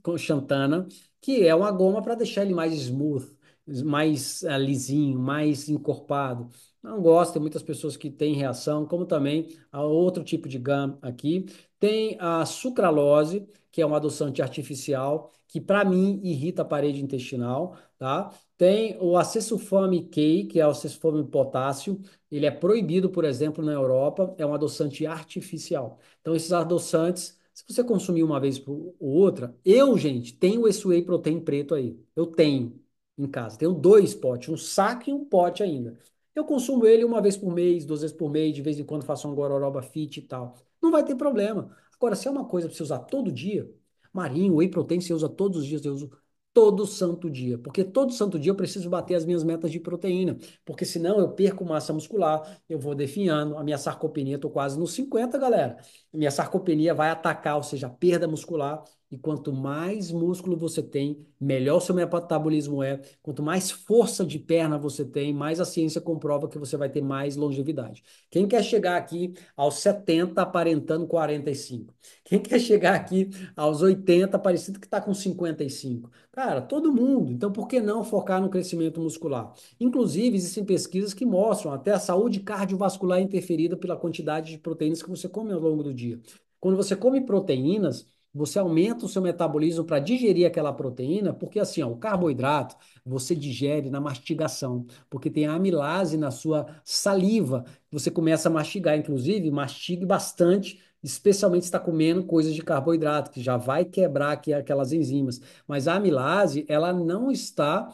que é uma goma para deixar ele mais smooth, mais uh, lisinho, mais encorpado. Não gosto, tem muitas pessoas que têm reação, como também a outro tipo de gum aqui. Tem a sucralose, que é um adoçante artificial, que para mim irrita a parede intestinal, tá? Tem o acessulfame K, que é o acessulfame potássio, ele é proibido, por exemplo, na Europa, é um adoçante artificial. Então, esses adoçantes, se você consumir uma vez ou outra, eu, gente, tenho esse whey protein preto aí. Eu tenho em casa. Tenho dois potes, um saco e um pote ainda. Eu consumo ele uma vez por mês, duas vezes por mês, de vez em quando faço um gororoba fit e tal. Não vai ter problema. Agora, se é uma coisa para você usar todo dia, marinho, whey protein você usa todos os dias, eu uso todo santo dia, porque todo santo dia eu preciso bater as minhas metas de proteína, porque senão eu perco massa muscular, eu vou definhando, a minha sarcopenia, estou quase nos 50, galera. A minha sarcopenia vai atacar, ou seja, a perda muscular, e quanto mais músculo você tem, melhor o seu metabolismo é. Quanto mais força de perna você tem, mais a ciência comprova que você vai ter mais longevidade. Quem quer chegar aqui aos 70 aparentando 45? Quem quer chegar aqui aos 80 parecido que está com 55? Cara, todo mundo. Então, por que não focar no crescimento muscular? Inclusive, existem pesquisas que mostram até a saúde cardiovascular é interferida pela quantidade de proteínas que você come ao longo do dia. Quando você come proteínas, você aumenta o seu metabolismo para digerir aquela proteína, porque assim, ó, o carboidrato você digere na mastigação, porque tem amilase na sua saliva, você começa a mastigar, inclusive, mastigue bastante, especialmente se está comendo coisas de carboidrato, que já vai quebrar aqui aquelas enzimas. Mas a amilase, ela não está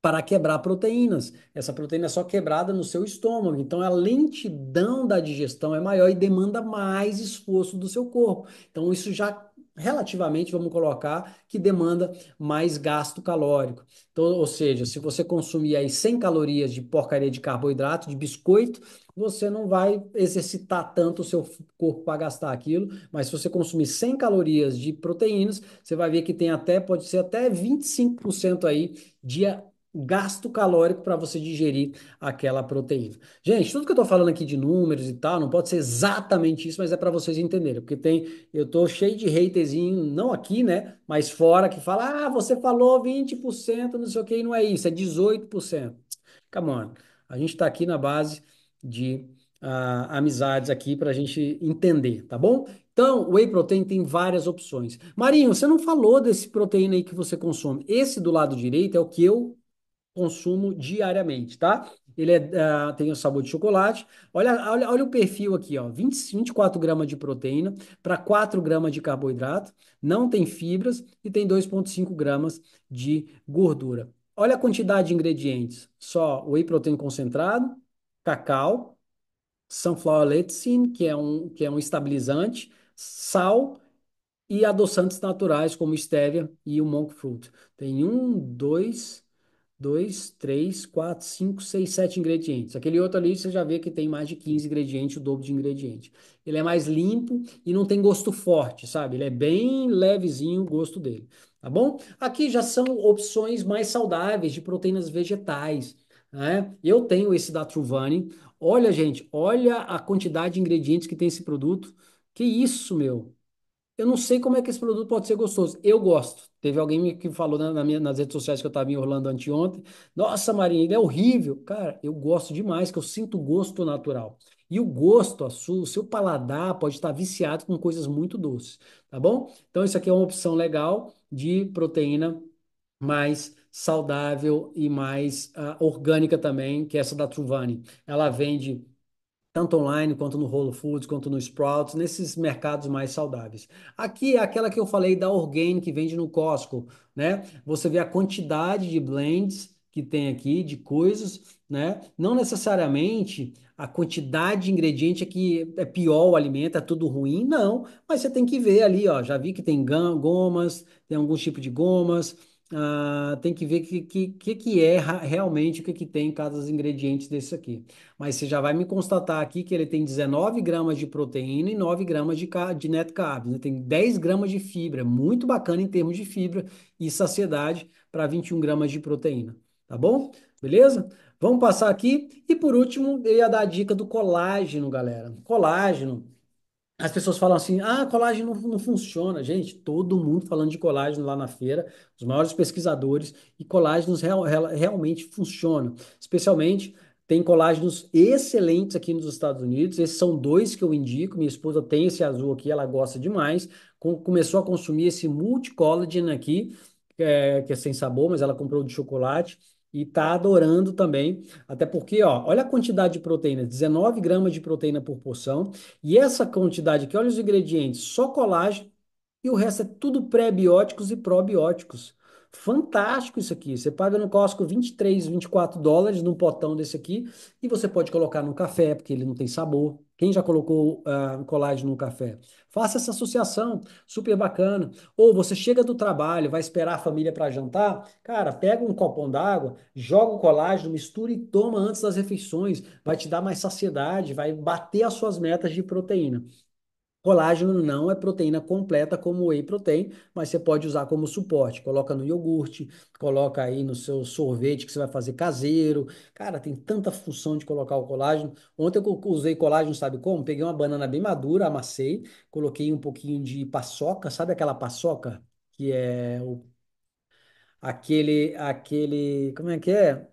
para quebrar proteínas. Essa proteína é só quebrada no seu estômago, então a lentidão da digestão é maior e demanda mais esforço do seu corpo. Então isso já relativamente, vamos colocar, que demanda mais gasto calórico. Então, ou seja, se você consumir aí 100 calorias de porcaria de carboidrato, de biscoito, você não vai exercitar tanto o seu corpo para gastar aquilo, mas se você consumir 100 calorias de proteínas, você vai ver que tem até, pode ser até 25% aí de gasto calórico para você digerir aquela proteína. Gente, tudo que eu estou falando aqui de números e tal, não pode ser exatamente isso, mas é para vocês entenderem, porque tem, eu estou cheio de haterzinho, não aqui, né, mas fora, que fala, ah, você falou 20%, não sei o que, e não é isso, é 18%. Come on, a gente está aqui na base de uh, amizades aqui para a gente entender, tá bom? Então, o whey protein tem várias opções. Marinho, você não falou desse proteína aí que você consome. Esse do lado direito é o que eu consumo diariamente, tá? Ele é, uh, tem o sabor de chocolate. Olha, olha, olha o perfil aqui, ó. 20, 24 gramas de proteína para 4 gramas de carboidrato. Não tem fibras e tem 2,5 gramas de gordura. Olha a quantidade de ingredientes. Só whey protein concentrado, cacau, sunflower lecithin, que é um, que é um estabilizante, sal e adoçantes naturais como stevia e o monk fruit. Tem um, dois dois, três, quatro, cinco, seis, sete ingredientes. Aquele outro ali você já vê que tem mais de 15 ingredientes, o dobro de ingrediente. Ele é mais limpo e não tem gosto forte, sabe? Ele é bem levezinho o gosto dele, tá bom? Aqui já são opções mais saudáveis de proteínas vegetais, né? Eu tenho esse da Truvani. Olha, gente, olha a quantidade de ingredientes que tem esse produto. Que isso, meu? eu não sei como é que esse produto pode ser gostoso. Eu gosto. Teve alguém que falou na, na minha, nas redes sociais que eu estava em Orlando anteontem. Nossa, Marinha, ele é horrível. Cara, eu gosto demais, que eu sinto gosto natural. E o gosto, a sua, o seu paladar pode estar viciado com coisas muito doces, tá bom? Então, isso aqui é uma opção legal de proteína mais saudável e mais uh, orgânica também, que é essa da Truvani. Ela vende tanto online quanto no Whole Foods, quanto no Sprouts, nesses mercados mais saudáveis. Aqui é aquela que eu falei da Orgain, que vende no Costco, né? Você vê a quantidade de blends que tem aqui, de coisas, né? Não necessariamente a quantidade de ingrediente é que é pior o alimento, é tudo ruim, não. Mas você tem que ver ali, ó, já vi que tem gomas, tem algum tipo de gomas, ah, tem que ver que, que, que, é realmente, o que, que tem em cada dos ingredientes desse aqui. Mas você já vai me constatar aqui que ele tem 19 gramas de proteína e 9 gramas de, de net carbs, né? Tem 10 gramas de fibra, muito bacana em termos de fibra e saciedade para 21 gramas de proteína, tá bom? Beleza? Vamos passar aqui. E por último, eu ia dar a dica do colágeno, galera. Colágeno. As pessoas falam assim: ah, colágeno não, não funciona. Gente, todo mundo falando de colágeno lá na feira, os maiores pesquisadores, e colágenos real, real- realmente funcionam. Especialmente, tem colágenos excelentes aqui nos Estados Unidos. Esses são dois que eu indico. Minha esposa tem esse azul aqui, ela gosta demais. Com- começou a consumir esse multicollagen aqui, é, que é sem sabor, mas ela comprou de chocolate e tá adorando também, até porque, ó, olha a quantidade de proteína, 19 gramas de proteína por porção, e essa quantidade aqui, olha os ingredientes, só colágeno, e o resto é tudo pré-bióticos e probióticos. Fantástico isso aqui. Você paga no Costco 23, 24 dólares num potão desse aqui e você pode colocar no café, porque ele não tem sabor. Quem já colocou uh, ah, colágeno no café? Faça essa associação, super bacana. Ou você chega do trabalho, vai esperar a família para jantar, cara, pega um copão d'água, joga o colágeno, mistura e toma antes das refeições. Vai te dar mais saciedade, vai bater as suas metas de proteína. Colágeno não é proteína completa como whey protein, mas você pode usar como suporte. Coloca no iogurte, coloca aí no seu sorvete que você vai fazer caseiro. Cara, tem tanta função de colocar o colágeno. Ontem eu usei colágeno, sabe como? Peguei uma banana bem madura, amassei, coloquei um pouquinho de paçoca, sabe aquela paçoca que é o aquele aquele, como é que é?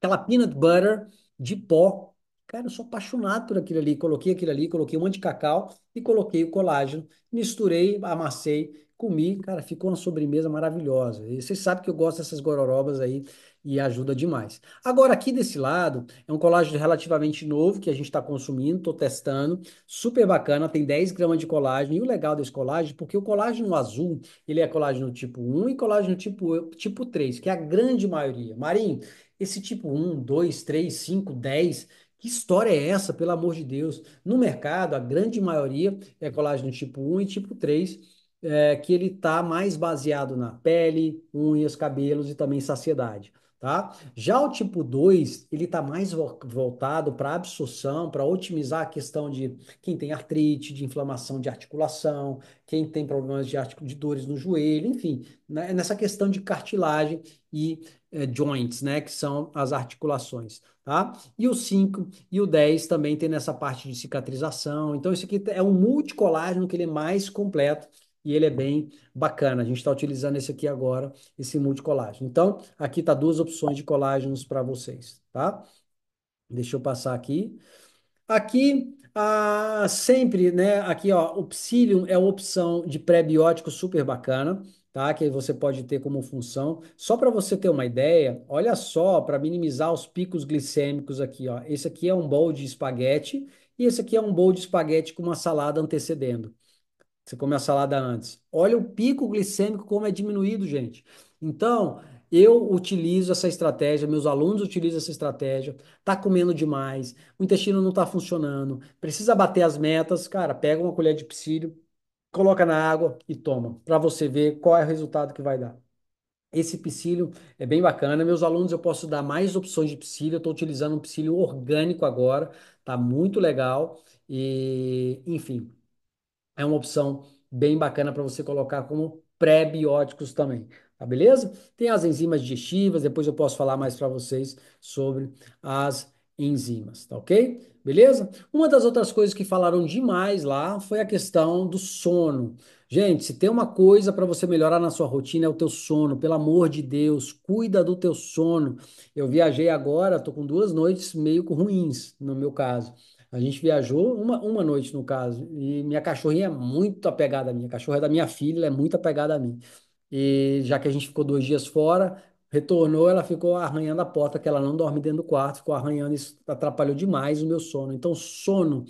Aquela peanut butter de pó Cara, eu sou apaixonado por aquilo ali. Coloquei aquilo ali, coloquei um monte de cacau e coloquei o colágeno, misturei, amassei, comi. Cara, ficou uma sobremesa maravilhosa. E vocês sabem que eu gosto dessas gororobas aí e ajuda demais. Agora, aqui desse lado, é um colágeno relativamente novo que a gente está consumindo, estou testando, super bacana, tem 10 gramas de colágeno. E o legal desse colágeno, porque o colágeno azul, ele é colágeno tipo 1 e colágeno tipo, tipo 3, que é a grande maioria. Marinho, esse tipo 1, 2, 3, 5, 10 que história é essa, pelo amor de Deus? No mercado, a grande maioria é colágeno tipo 1 e tipo 3, é, que ele está mais baseado na pele, unhas, cabelos e também saciedade. Tá? Já o tipo 2, ele está mais voltado para absorção, para otimizar a questão de quem tem artrite, de inflamação de articulação, quem tem problemas de, de dores no joelho, enfim, né? nessa questão de cartilagem e é, joints, né, que são as articulações, tá? E o 5 e o 10 também tem nessa parte de cicatrização. Então, isso aqui é um multicolágeno que ele é mais completo e ele é bem bacana. A gente está utilizando esse aqui agora, esse multicolágeno. Então, aqui tá duas opções de colágenos para vocês, tá? Deixa eu passar aqui. Aqui, ah, sempre, né, aqui ó, o psyllium é uma opção de pré-biótico super bacana, tá? Que você pode ter como função. Só para você ter uma ideia, olha só, para minimizar os picos glicêmicos aqui, ó. Esse aqui é um bowl de espaguete e esse aqui é um bowl de espaguete com uma salada antecedendo. Você come a salada antes. Olha o pico glicêmico como é diminuído, gente. Então, eu utilizo essa estratégia, meus alunos utilizam essa estratégia. Tá comendo demais, o intestino não tá funcionando, precisa bater as metas. Cara, pega uma colher de psílio, coloca na água e toma, para você ver qual é o resultado que vai dar. Esse psílio é bem bacana. Meus alunos, eu posso dar mais opções de psílio. Eu estou utilizando um psílio orgânico agora, tá muito legal. E, enfim, é uma opção bem bacana para você colocar como pré-bióticos também, tá beleza? Tem as enzimas digestivas, depois eu posso falar mais para vocês sobre as enzimas, tá ok? Beleza? Uma das outras coisas que falaram demais lá foi a questão do sono. Gente, se tem uma coisa para você melhorar na sua rotina é o teu sono, pelo amor de Deus, cuida do teu sono. Eu viajei agora, tô com duas noites meio ruins, no meu caso. A gente viajou uma, uma noite, no caso, e minha cachorrinha é muito apegada a mim. A cachorra é da minha filha, ela é muito apegada a mim. E já que a gente ficou dois dias fora, Retornou, ela ficou arranhando a porta, que ela não dorme dentro do quarto, ficou arranhando, isso atrapalhou demais o meu sono. Então, sono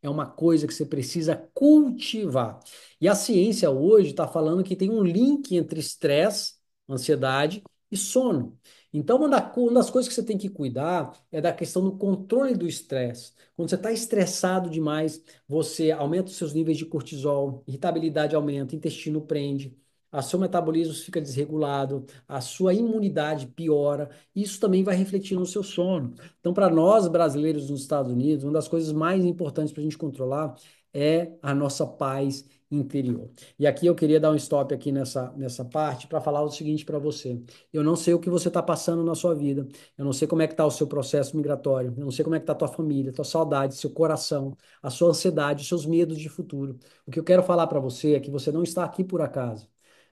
é uma coisa que você precisa cultivar. E a ciência hoje está falando que tem um link entre estresse, ansiedade e sono. Então, uma, uma das coisas que você tem que cuidar é da questão do controle do estresse. Quando você está estressado demais, você aumenta os seus níveis de cortisol, irritabilidade aumenta, intestino prende a seu metabolismo fica desregulado, a sua imunidade piora, isso também vai refletir no seu sono. Então, para nós brasileiros nos Estados Unidos, uma das coisas mais importantes para a gente controlar é a nossa paz interior. E aqui eu queria dar um stop aqui nessa, nessa parte para falar o seguinte para você. Eu não sei o que você está passando na sua vida, eu não sei como é que está o seu processo migratório, eu não sei como é que está a tua família, tua saudade, seu coração, a sua ansiedade, os seus medos de futuro. O que eu quero falar para você é que você não está aqui por acaso.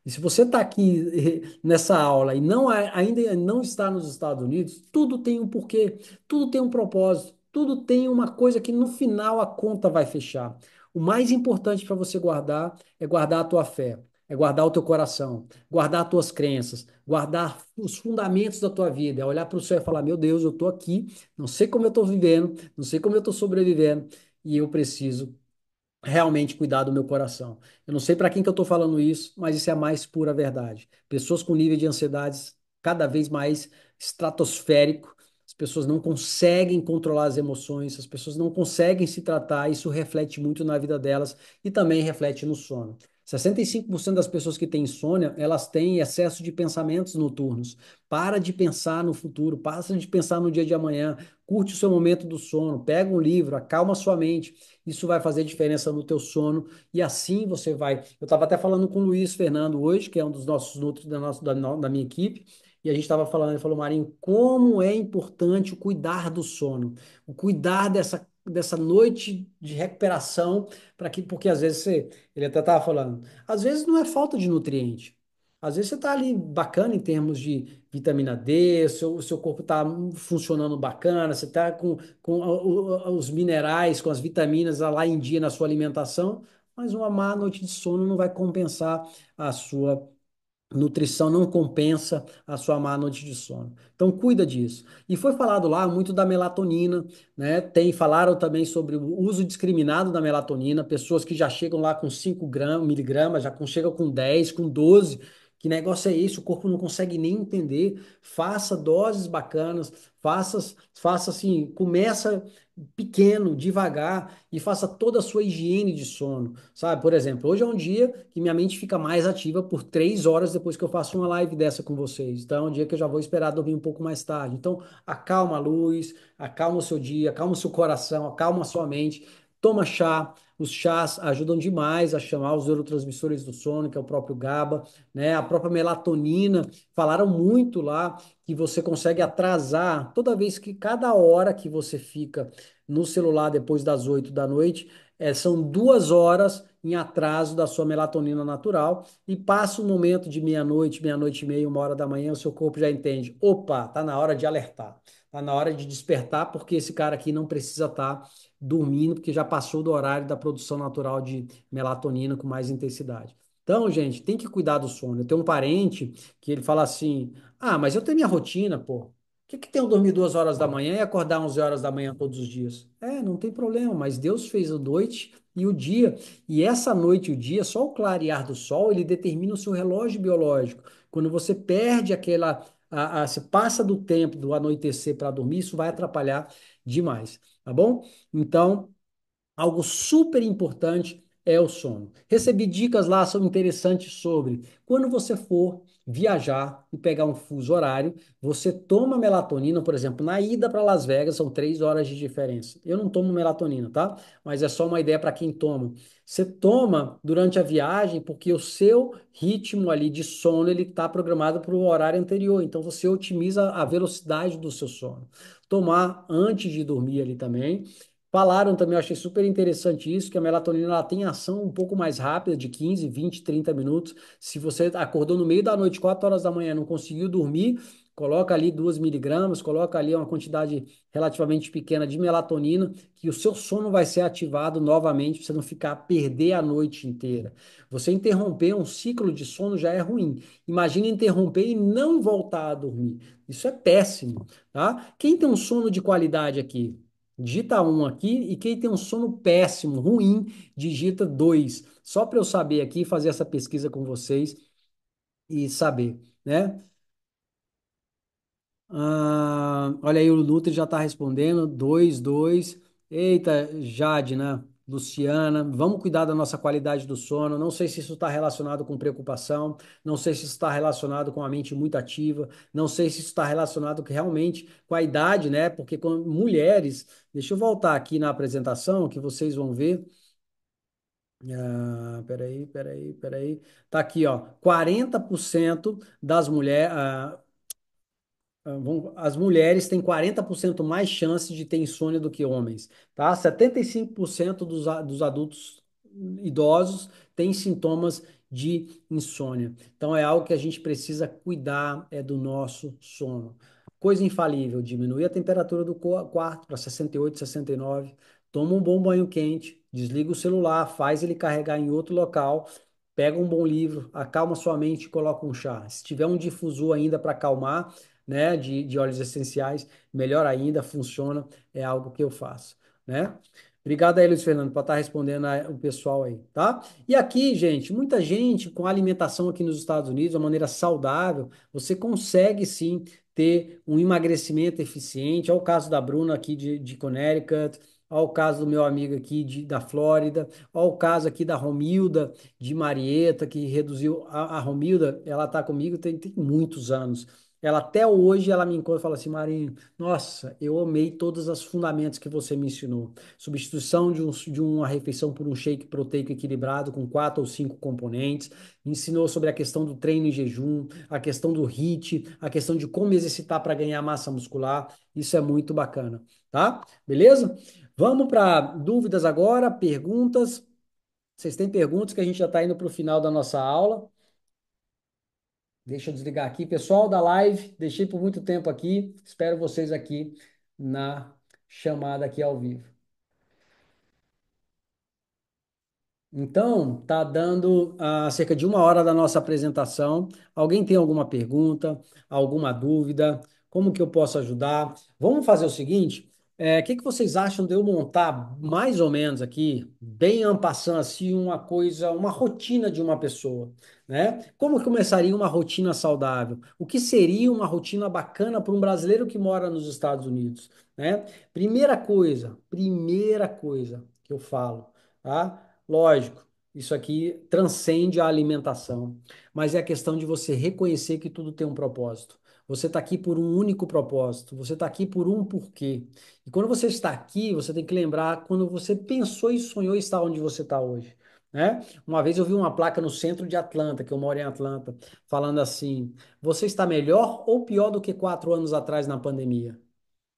E se você está aqui eh, nessa aula e não é, ainda não está nos Estados Unidos, tudo tem um porquê, tudo tem um propósito, tudo tem uma coisa que no final a conta vai fechar. O mais importante para você guardar é guardar a tua fé, é guardar o teu coração, guardar as tuas crenças, guardar os fundamentos da tua vida, é olhar para o céu e falar: meu Deus, eu estou aqui, não sei como eu estou vivendo, não sei como eu estou sobrevivendo, e eu preciso realmente cuidar do meu coração. Eu não sei para quem que eu estou falando isso, mas isso é a mais pura verdade. Pessoas com nível de ansiedades cada vez mais estratosférico, as pessoas não conseguem controlar as emoções, as pessoas não conseguem se tratar, isso reflete muito na vida delas e também reflete no sono. 65% das pessoas que têm insônia, elas têm excesso de pensamentos noturnos. Para de pensar no futuro, para de pensar no dia de amanhã, curte o seu momento do sono, pega um livro, acalma sua mente. Isso vai fazer diferença no teu sono e assim você vai. Eu estava até falando com o Luiz Fernando hoje, que é um dos nossos nutri da, nossa, da, da minha equipe, e a gente estava falando, ele falou, Marinho, como é importante cuidar do sono, o cuidar dessa dessa noite de recuperação para que porque às vezes você, ele até estava falando, às vezes não é falta de nutriente. Às vezes você está ali bacana em termos de vitamina D, seu, seu corpo está funcionando bacana, você está com, com os minerais, com as vitaminas lá em dia na sua alimentação, mas uma má noite de sono não vai compensar a sua Nutrição não compensa a sua má noite de sono. Então cuida disso. E foi falado lá muito da melatonina, né? Tem falaram também sobre o uso discriminado da melatonina, pessoas que já chegam lá com 5 gramas, miligramas, já chegam com 10, com 12 que negócio é esse? O corpo não consegue nem entender. Faça doses bacanas, faça, faça assim, começa pequeno, devagar e faça toda a sua higiene de sono, sabe? Por exemplo, hoje é um dia que minha mente fica mais ativa por três horas depois que eu faço uma live dessa com vocês. Então é um dia que eu já vou esperar dormir um pouco mais tarde. Então acalma a luz, acalma o seu dia, acalma o seu coração, acalma a sua mente, toma chá, os chás ajudam demais a chamar os neurotransmissores do sono, que é o próprio GABA, né? A própria melatonina, falaram muito lá que você consegue atrasar toda vez que cada hora que você fica no celular depois das 8 da noite, é, são duas horas em atraso da sua melatonina natural e passa um momento de meia-noite, meia-noite e meia, uma hora da manhã, o seu corpo já entende, opa, tá na hora de alertar, tá na hora de despertar porque esse cara aqui não precisa estar tá dormindo porque já passou do horário da produção natural de melatonina com mais intensidade. Então, gente, tem que cuidar do sono. Eu tenho um parente que ele fala assim: "Ah, mas eu tenho minha rotina, pô que, que tem eu dormir duas horas da manhã e acordar 11 horas da manhã todos os dias? É, não tem problema, mas Deus fez a noite e o dia. E essa noite e o dia, só o clarear do sol, ele determina o seu relógio biológico. Quando você perde aquela. A, a, se passa do tempo do anoitecer para dormir, isso vai atrapalhar demais, tá bom? Então, algo super importante é o sono. Recebi dicas lá são interessantes sobre quando você for viajar e pegar um fuso horário. Você toma melatonina, por exemplo, na ida para Las Vegas, são três horas de diferença. Eu não tomo melatonina, tá? Mas é só uma ideia para quem toma. Você toma durante a viagem porque o seu ritmo ali de sono ele está programado para o horário anterior. Então você otimiza a velocidade do seu sono. Tomar antes de dormir ali também. Falaram também, eu achei super interessante isso, que a melatonina ela tem ação um pouco mais rápida, de 15, 20, 30 minutos. Se você acordou no meio da noite, 4 horas da manhã, não conseguiu dormir, coloca ali 2 miligramas, coloca ali uma quantidade relativamente pequena de melatonina, que o seu sono vai ser ativado novamente, para você não ficar a perder a noite inteira. Você interromper um ciclo de sono já é ruim. Imagina interromper e não voltar a dormir. Isso é péssimo, tá? Quem tem um sono de qualidade aqui? Digita um aqui e quem tem um sono péssimo, ruim, digita dois. Só para eu saber aqui, fazer essa pesquisa com vocês e saber, né? Ah, olha aí, o Nutri já está respondendo. Dois, dois. Eita, Jade, né? Luciana, vamos cuidar da nossa qualidade do sono. Não sei se isso está relacionado com preocupação, não sei se isso está relacionado com a mente muito ativa, não sei se isso está relacionado realmente com a idade, né? Porque com mulheres, deixa eu voltar aqui na apresentação que vocês vão ver. Ah, peraí, peraí, peraí. Tá aqui, ó. 40% das mulheres. Ah, ah, as mulheres têm 40% mais chance de ter insônia do que homens, tá? 75% dos, dos adultos idosos têm sintomas de insônia. Então é algo que a gente precisa cuidar é do nosso sono. Coisa infalível, diminuir a temperatura do quarto para 68, 69, toma um bom banho quente, desliga o celular, faz ele carregar em outro local, pega um bom livro, acalma sua mente e coloca um chá. Se tiver um difusor ainda para acalmar, né, de, de óleos essenciais, melhor ainda, funciona, é algo que eu faço, né? Obrigado aí, Luiz Fernando, por estar tá respondendo o pessoal aí, tá? E aqui, gente, muita gente com alimentação aqui nos Estados Unidos, de uma maneira saudável, você consegue sim ter um emagrecimento eficiente. Olha o caso da Bruna aqui de, de Connecticut, olha o caso do meu amigo aqui de, da Flórida, olha o caso aqui da Romilda de Marieta, que reduziu. A, a Romilda, ela está comigo tem, tem muitos anos ela até hoje ela me encontra e fala assim, Marinho, nossa, eu amei todos os fundamentos que você me ensinou. Substituição de, um, de uma refeição por um shake proteico equilibrado com quatro ou cinco componentes. Me ensinou sobre a questão do treino em jejum, a questão do HIIT, a questão de como exercitar para ganhar massa muscular. Isso é muito bacana, tá? Beleza? Vamos para dúvidas agora, perguntas. Vocês têm perguntas que a gente já está indo para o final da nossa aula. Deixa eu desligar aqui. Pessoal da live, deixei por muito tempo aqui. Espero vocês aqui na chamada aqui ao vivo. Então, tá dando ah, cerca de uma hora da nossa apresentação. Alguém tem alguma pergunta, alguma dúvida? Como que eu posso ajudar? Vamos fazer o seguinte: é, o que que vocês acham de eu montar mais ou menos aqui, bem en passant, assim, uma coisa, uma rotina de uma pessoa, né? Como começaria uma rotina saudável? O que seria uma rotina bacana para um brasileiro que mora nos Estados Unidos, né? Primeira coisa, primeira coisa que eu falo, tá? Lógico, isso aqui transcende a alimentação, mas é a questão de você reconhecer que tudo tem um propósito. Você está aqui por um único propósito, você está aqui por um porquê. E quando você está aqui, você tem que lembrar quando você pensou e sonhou estar onde você está hoje. Né? Uma vez eu vi uma placa no centro de Atlanta, que eu moro em Atlanta, falando assim: você está melhor ou pior do que quatro anos atrás na pandemia?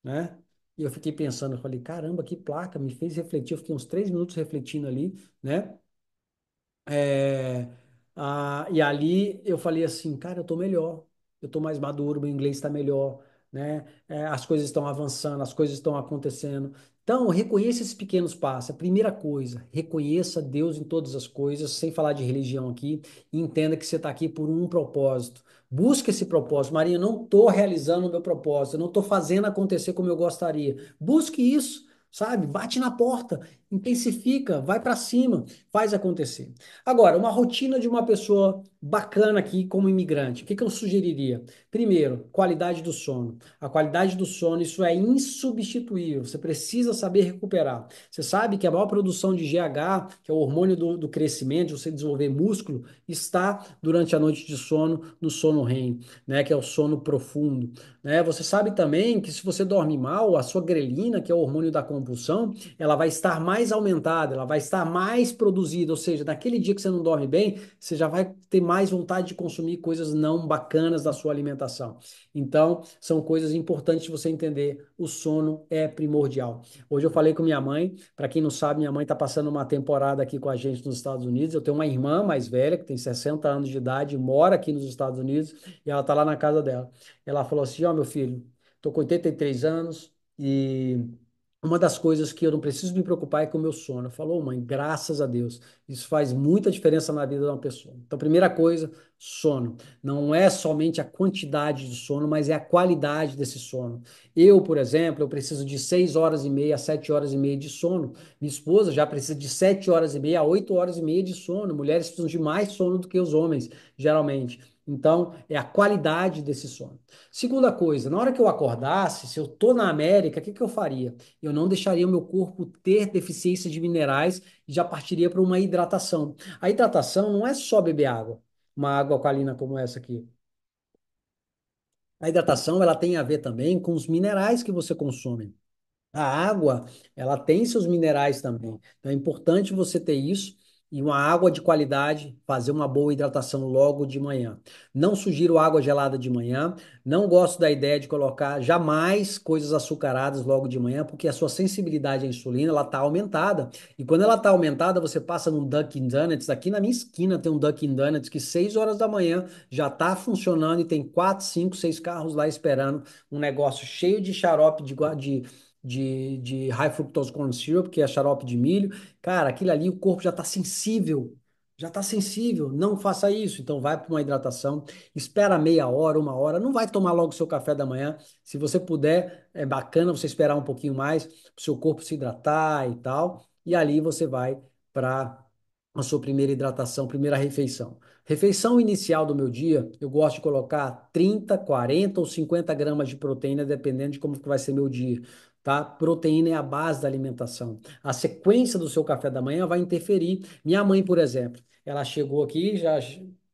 Né? E eu fiquei pensando, eu falei, caramba, que placa, me fez refletir, eu fiquei uns três minutos refletindo ali, né? É, ah, e ali eu falei assim, cara, eu tô melhor eu estou mais maduro, meu inglês está melhor, né? É, as coisas estão avançando, as coisas estão acontecendo. Então, reconheça esses pequenos passos. A primeira coisa, reconheça Deus em todas as coisas, sem falar de religião aqui, e entenda que você está aqui por um propósito. Busque esse propósito. Maria, eu não estou realizando o meu propósito, eu não estou fazendo acontecer como eu gostaria. Busque isso sabe? Bate na porta intensifica, vai para cima, faz acontecer. Agora, uma rotina de uma pessoa bacana aqui como imigrante, o que, que eu sugeriria? Primeiro, qualidade do sono. A qualidade do sono, isso é insubstituível, você precisa saber recuperar. Você sabe que a maior produção de GH, que é o hormônio do, do crescimento, de você desenvolver músculo, está durante a noite de sono, no sono REM, né, que é o sono profundo. Né? Você sabe também que se você dorme mal, a sua grelina, que é o hormônio da compulsão, ela vai estar mais mais aumentada, ela vai estar mais produzida, ou seja, naquele dia que você não dorme bem, você já vai ter mais vontade de consumir coisas não bacanas da sua alimentação. Então, são coisas importantes de você entender. O sono é primordial. Hoje eu falei com minha mãe, para quem não sabe, minha mãe está passando uma temporada aqui com a gente nos Estados Unidos. Eu tenho uma irmã mais velha, que tem 60 anos de idade, mora aqui nos Estados Unidos, e ela está lá na casa dela. Ela falou assim: Ó, oh, meu filho, estou com 83 anos e uma das coisas que eu não preciso me preocupar é com o meu sono. Falou, oh, mãe, graças a Deus. Isso faz muita diferença na vida de uma pessoa. Então, primeira coisa, sono. Não é somente a quantidade de sono, mas é a qualidade desse sono. Eu, por exemplo, eu preciso de 6 horas e meia a 7 horas e meia de sono. Minha esposa já precisa de 7 horas e meia a 8 horas e meia de sono. Mulheres precisam de mais sono do que os homens, geralmente. Então, é a qualidade desse sono. Segunda coisa, na hora que eu acordasse, se eu estou na América, o que, que eu faria? Eu não deixaria o meu corpo ter deficiência de minerais e já partiria para uma hidratação. A hidratação não é só beber água, uma água alcalina como essa aqui. A hidratação ela tem a ver também com os minerais que você consome. A água, ela tem seus minerais também. Então é importante você ter isso e uma água de qualidade, fazer uma boa hidratação logo de manhã. Não sugiro água gelada de manhã, não gosto da ideia de colocar jamais coisas açucaradas logo de manhã, porque a sua sensibilidade à insulina ela está aumentada. E quando ela está aumentada, você passa num Dunkin' Donuts, aqui na minha esquina tem um Dunkin' Donuts que 6 horas da manhã já está funcionando e tem 4, 5, 6 carros lá esperando, um negócio cheio de xarope de, de de, de high fructose corn syrup, que é xarope de milho. Cara, aquilo ali, o corpo já está sensível, já está sensível, não faça isso. Então vai para uma hidratação, espera meia hora, uma hora, não vai tomar logo o seu café da manhã. Se você puder, é bacana você esperar um pouquinho mais para o seu corpo se hidratar e tal. E ali você vai para a sua primeira hidratação, primeira refeição. Refeição inicial do meu dia, eu gosto de colocar 30, 40 ou 50 gramas de proteína, dependendo de como que vai ser meu dia tá? Proteína é a base da alimentação. A sequência do seu café da manhã vai interferir. Minha mãe, por exemplo, ela chegou aqui, já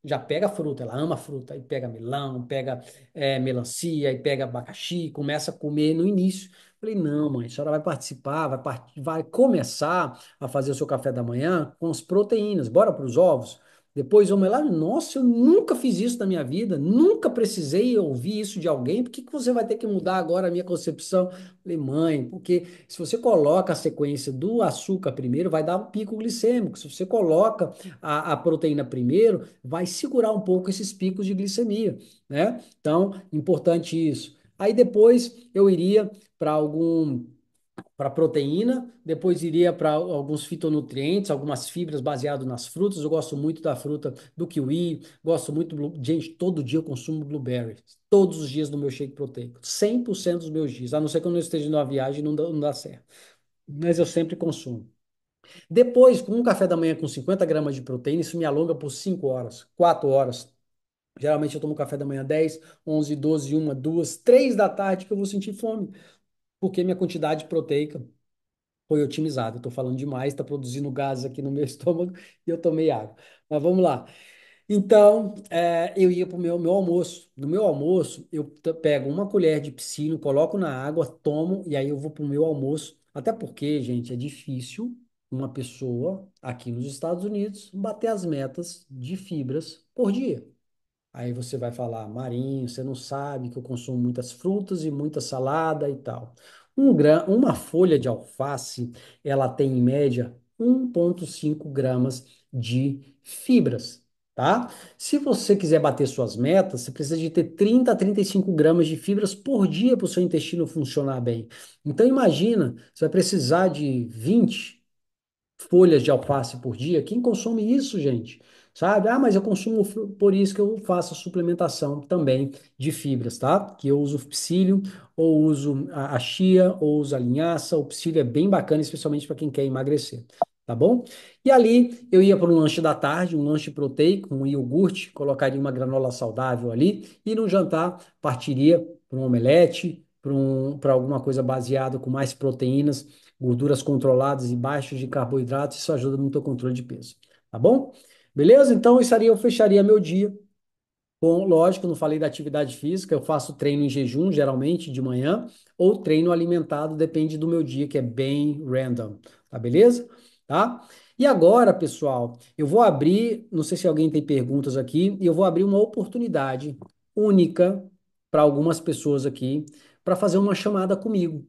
já pega fruta, ela ama fruta, e pega melão, pega é, melancia, e pega abacaxi, começa a comer no início. Falei, não, mãe, a senhora vai participar, vai, part... vai começar a fazer o seu café da manhã com as proteínas. Bora para os ovos? Depois vamos lá, nossa, eu nunca fiz isso na minha vida, nunca precisei ouvir isso de alguém, por que que você vai ter que mudar agora a minha concepção? falei, mãe, porque se você coloca a sequência do açúcar primeiro, vai dar um pico glicêmico. Se você coloca a, a proteína primeiro, vai segurar um pouco esses picos de glicemia, né? Então, importante isso. Aí depois eu iria para algum para proteína, depois iria para alguns fitonutrientes, algumas fibras baseado nas frutas. Eu gosto muito da fruta do kiwi, gosto muito do... gente, todo dia eu consumo blueberry, todos os dias no meu shake proteico, 100% dos meus dias, a não ser que eu não esteja numa viagem, não dá, não dá certo. Mas eu sempre consumo. Depois, com um café da manhã com 50 gramas de proteína, isso me alonga por 5 horas, 4 horas, Geralmente eu tomo café da manhã 10, 11, 12, 1, 2, 3 da tarde que eu vou sentir fome porque minha quantidade proteica foi otimizada. Estou falando demais, está produzindo gás aqui no meu [LAUGHS] estômago e eu tomei água. Mas vamos lá. Então, é, eu ia para o meu, meu almoço. No meu almoço, eu pego uma colher de psino, coloco na água, tomo, e aí eu vou para o meu almoço. Até porque, gente, é difícil uma pessoa aqui nos Estados Unidos bater as metas de fibras por dia. Aí você vai falar, Marinho, você não sabe que eu consumo muitas frutas e muita salada e tal. Um gram, uma folha de alface, ela tem em média 1,5 gramas de fibras, tá? Se você quiser bater suas metas, você precisa de ter 30 a 35 gramas de fibras por dia para o seu intestino funcionar bem. Então imagina, você vai precisar de 20 folhas de alface por dia. Quem consome isso, gente? sabe? Ah, mas eu consumo, por isso que eu faço suplementação também de fibras, tá? Que eu uso psyllium, ou uso a, chia, ou uso a linhaça. O psyllium é bem bacana, especialmente para quem quer emagrecer. Tá bom? E ali eu ia para um lanche da tarde, um lanche proteico, um iogurte, colocaria uma granola saudável ali, e no jantar partiria para um omelete, para um, para alguma coisa baseada com mais proteínas, gorduras controladas e baixos de carboidratos, isso ajuda no teu controle de peso, tá bom? Beleza? Então, isso aí eu fecharia meu dia. Bom, lógico, não falei da atividade física, eu faço treino em jejum, geralmente de manhã, ou treino alimentado, depende do meu dia, que é bem random, tá beleza? Tá? E agora, pessoal, eu vou abrir, não sei se alguém tem perguntas aqui, e eu vou abrir uma oportunidade única para algumas pessoas aqui para fazer uma chamada comigo,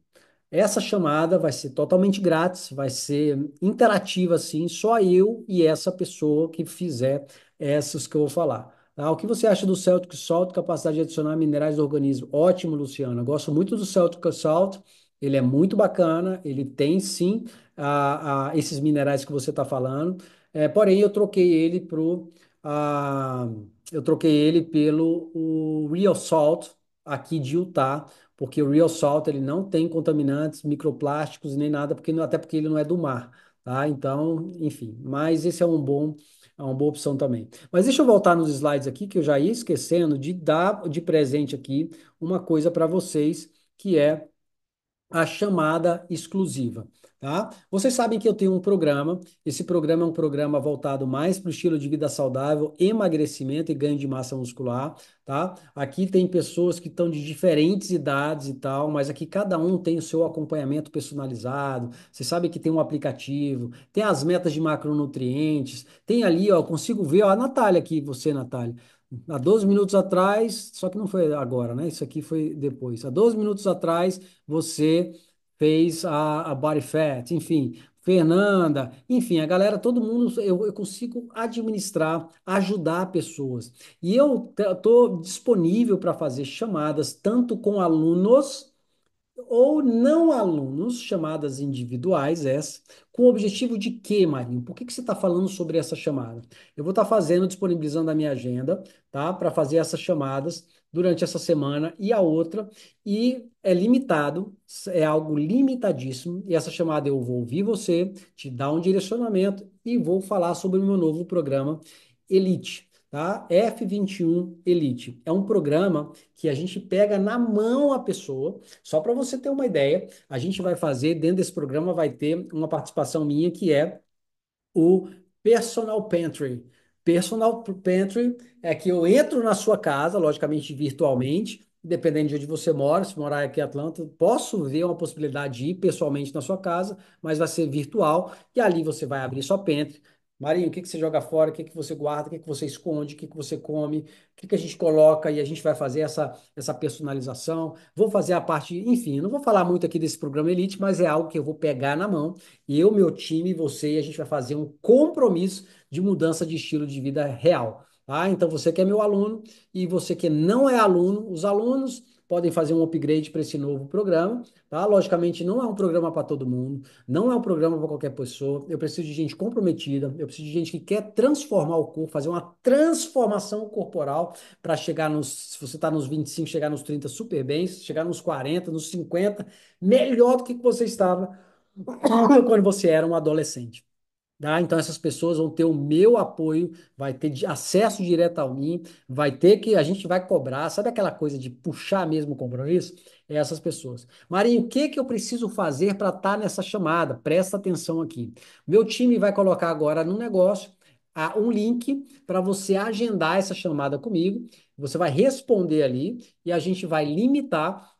essa chamada vai ser totalmente grátis, vai ser interativa, assim, só eu e essa pessoa que fizer essas que eu vou falar. Tá? O que você acha do Celtic Salt, capacidade de adicionar minerais do organismo? Ótimo, Luciano. Eu gosto muito do Celtic Salt, ele é muito bacana, ele tem sim a, a esses minerais que você está falando. É, porém, eu troquei ele pro, a, eu troquei ele pelo o Real Salt aqui de Utah porque o Real Salt ele não tem contaminantes, microplásticos nem nada, porque até porque ele não é do mar, tá? Então, enfim, mas esse é um bom é uma boa opção também. Mas deixa eu voltar nos slides aqui que eu já ia esquecendo de dar de presente aqui uma coisa para vocês que é a chamada exclusiva. Tá? Vocês sabem que eu tenho um programa. Esse programa é um programa voltado mais para o estilo de vida saudável, emagrecimento e ganho de massa muscular. Tá? Aqui tem pessoas que estão de diferentes idades e tal, mas aqui cada um tem o seu acompanhamento personalizado. Você sabe que tem um aplicativo, tem as metas de macronutrientes, tem ali, ó, eu consigo ver ó, a Natália aqui, você, Natália. Há 12 minutos atrás, só que não foi agora, né? Isso aqui foi depois. Há 12 minutos atrás, você fez a, a body fat, enfim, Fernanda, enfim, a galera, todo mundo, eu, eu consigo administrar, ajudar pessoas. E eu estou disponível para fazer chamadas tanto com alunos ou não alunos, chamadas individuais, essa, com o objetivo de quê, Marinho? Por que, que você está falando sobre essa chamada? Eu vou estar tá fazendo, disponibilizando a minha agenda, tá? Para fazer essas chamadas durante essa semana e a outra, e é limitado, é algo limitadíssimo, e essa chamada eu vou ouvir você, te dar um direcionamento e vou falar sobre o meu novo programa Elite tá? F21 Elite. É um programa que a gente pega na mão a pessoa, só para você ter uma ideia, a gente vai fazer, dentro desse programa vai ter uma participação minha que é o Personal Pantry. Personal Pantry é que eu entro na sua casa, logicamente virtualmente, dependendo de onde você mora, se morar aqui em Atlanta, posso ver uma possibilidade de ir pessoalmente na sua casa, mas vai ser virtual, e ali você vai abrir sua pantry, Marinho, o que, que você joga fora, o que, que você guarda, o que, que você esconde, o que, que você come, o que, que a gente coloca e a gente vai fazer essa, essa personalização. Vou fazer a parte, enfim, não vou falar muito aqui desse programa Elite, mas é algo que eu vou pegar na mão. E eu, meu time, você e a gente vai fazer um compromisso de mudança de estilo de vida real. Tá? Então, você que é meu aluno e você que não é aluno, os alunos podem fazer um upgrade para esse novo programa, tá? Logicamente, não é um programa para todo mundo, não é um programa para qualquer pessoa. Eu preciso de gente comprometida, eu preciso de gente que quer transformar o corpo, fazer uma transformação corporal para chegar nos, se você está nos 25, chegar nos 30 super bem, chegar nos 40, nos 50, melhor do que você estava [COUGHS] quando você era um adolescente. Tá? Então, essas pessoas vão ter o meu apoio, vai ter acesso direto a mim, vai ter que, a gente vai cobrar, sabe aquela coisa de puxar mesmo o compromisso? É essas pessoas. Marinho, o que que eu preciso fazer para estar tá nessa chamada? Presta atenção aqui. Meu time vai colocar agora no negócio a, um link para você agendar essa chamada comigo. Você vai responder ali e a gente vai limitar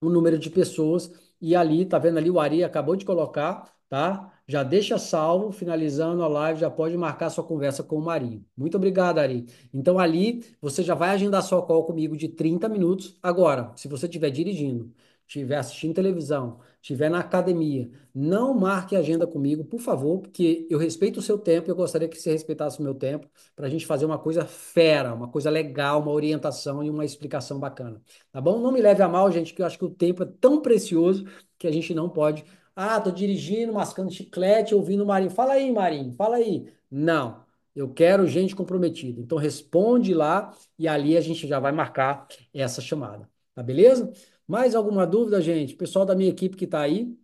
o número de pessoas. E ali, tá vendo ali, o Ari acabou de colocar, tá? Já deixa salvo, finalizando a live, já pode marcar sua conversa com o Marinho. Muito obrigado, Ari. Então, ali, você já vai agendar sua call comigo de 30 minutos. Agora, se você estiver dirigindo, estiver assistindo televisão, estiver na academia, não marque agenda comigo, por favor, porque eu respeito o seu tempo, eu gostaria que você respeitasse o meu tempo, para a gente fazer uma coisa fera, uma coisa legal, uma orientação e uma explicação bacana. Tá bom? Não me leve a mal, gente, que eu acho que o tempo é tão precioso que a gente não pode ah, tô dirigindo, mascando chiclete, ouvindo o Marinho. Fala aí, Marinho, fala aí. Não, eu quero gente comprometida. Então responde lá e ali a gente já vai marcar essa chamada. Tá beleza? Mais alguma dúvida, gente? Pessoal da minha equipe que está aí,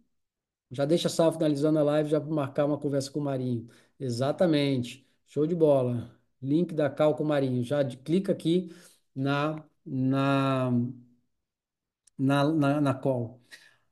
já deixa só finalizando a live já para marcar uma conversa com o Marinho. Exatamente. Show de bola. Link da Cal com o Marinho. Já de, clica aqui na na na na, na call.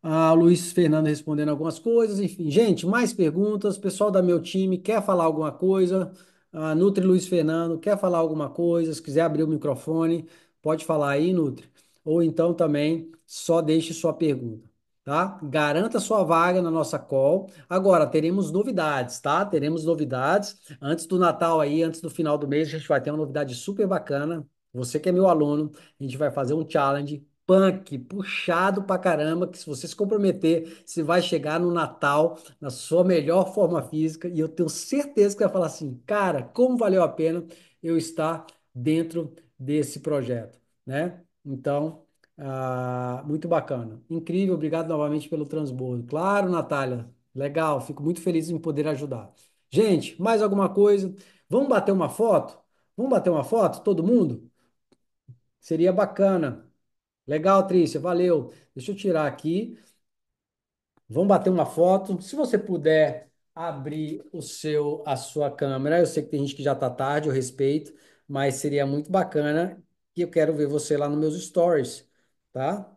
Ah, Luiz Fernando respondendo algumas coisas. Enfim, gente, mais perguntas. Pessoal da meu time quer falar alguma coisa? Ah, Nutri Luiz Fernando quer falar alguma coisa? Se quiser abrir o microfone, pode falar aí, Nutri. Ou então também só deixe sua pergunta tá? Garanta sua vaga na nossa call. Agora, teremos novidades, tá? Teremos novidades. Antes do Natal aí, antes do final do mês, a gente vai ter uma novidade super bacana. Você que é meu aluno, a gente vai fazer um challenge punk, puxado pra caramba, que se você se comprometer, você vai chegar no Natal na sua melhor forma física e eu tenho certeza que vai falar assim, cara, como valeu a pena eu estar dentro desse projeto, né? Então, ah, muito bacana. Incrível, obrigado novamente pelo transbordo. Claro, Natália, legal, fico muito feliz em poder ajudar. Gente, mais alguma coisa? Vamos bater uma foto? Vamos bater uma foto, todo mundo? Seria bacana. Legal, Trícia, valeu. Deixa eu tirar aqui. Vamos bater uma foto. Se você puder abrir o seu, a sua câmera, eu sei que tem gente que já está tarde, eu respeito, mas seria muito bacana e eu quero ver você lá nos meus stories, tá?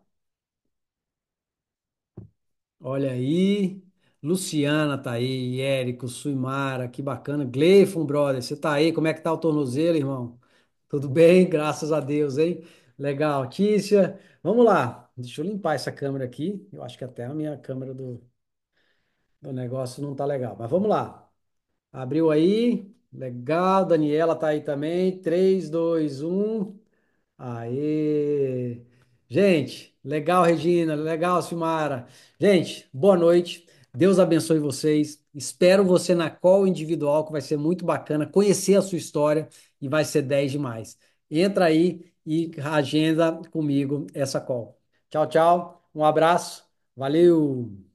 Olha aí. Luciana tá aí, Érico, Suimara, que bacana. Gleifon, brother, você tá aí? Como é que tá o tornozelo, irmão? Tudo bem? Graças a Deus, hein? Legal, Tícia. Vamos lá. Deixa eu limpar essa câmera aqui. Eu acho que até a minha câmera do, do negócio não tá legal. Mas vamos lá. Abriu aí. Legal, Daniela tá aí também. 3, 2, 1. Aê! Gente, legal, Regina, legal, Silmara. Gente, boa noite. Deus abençoe vocês. Espero você na call individual, que vai ser muito bacana conhecer a sua história e vai ser 10 demais. Entra aí e agenda comigo essa call. Tchau, tchau. Um abraço. Valeu!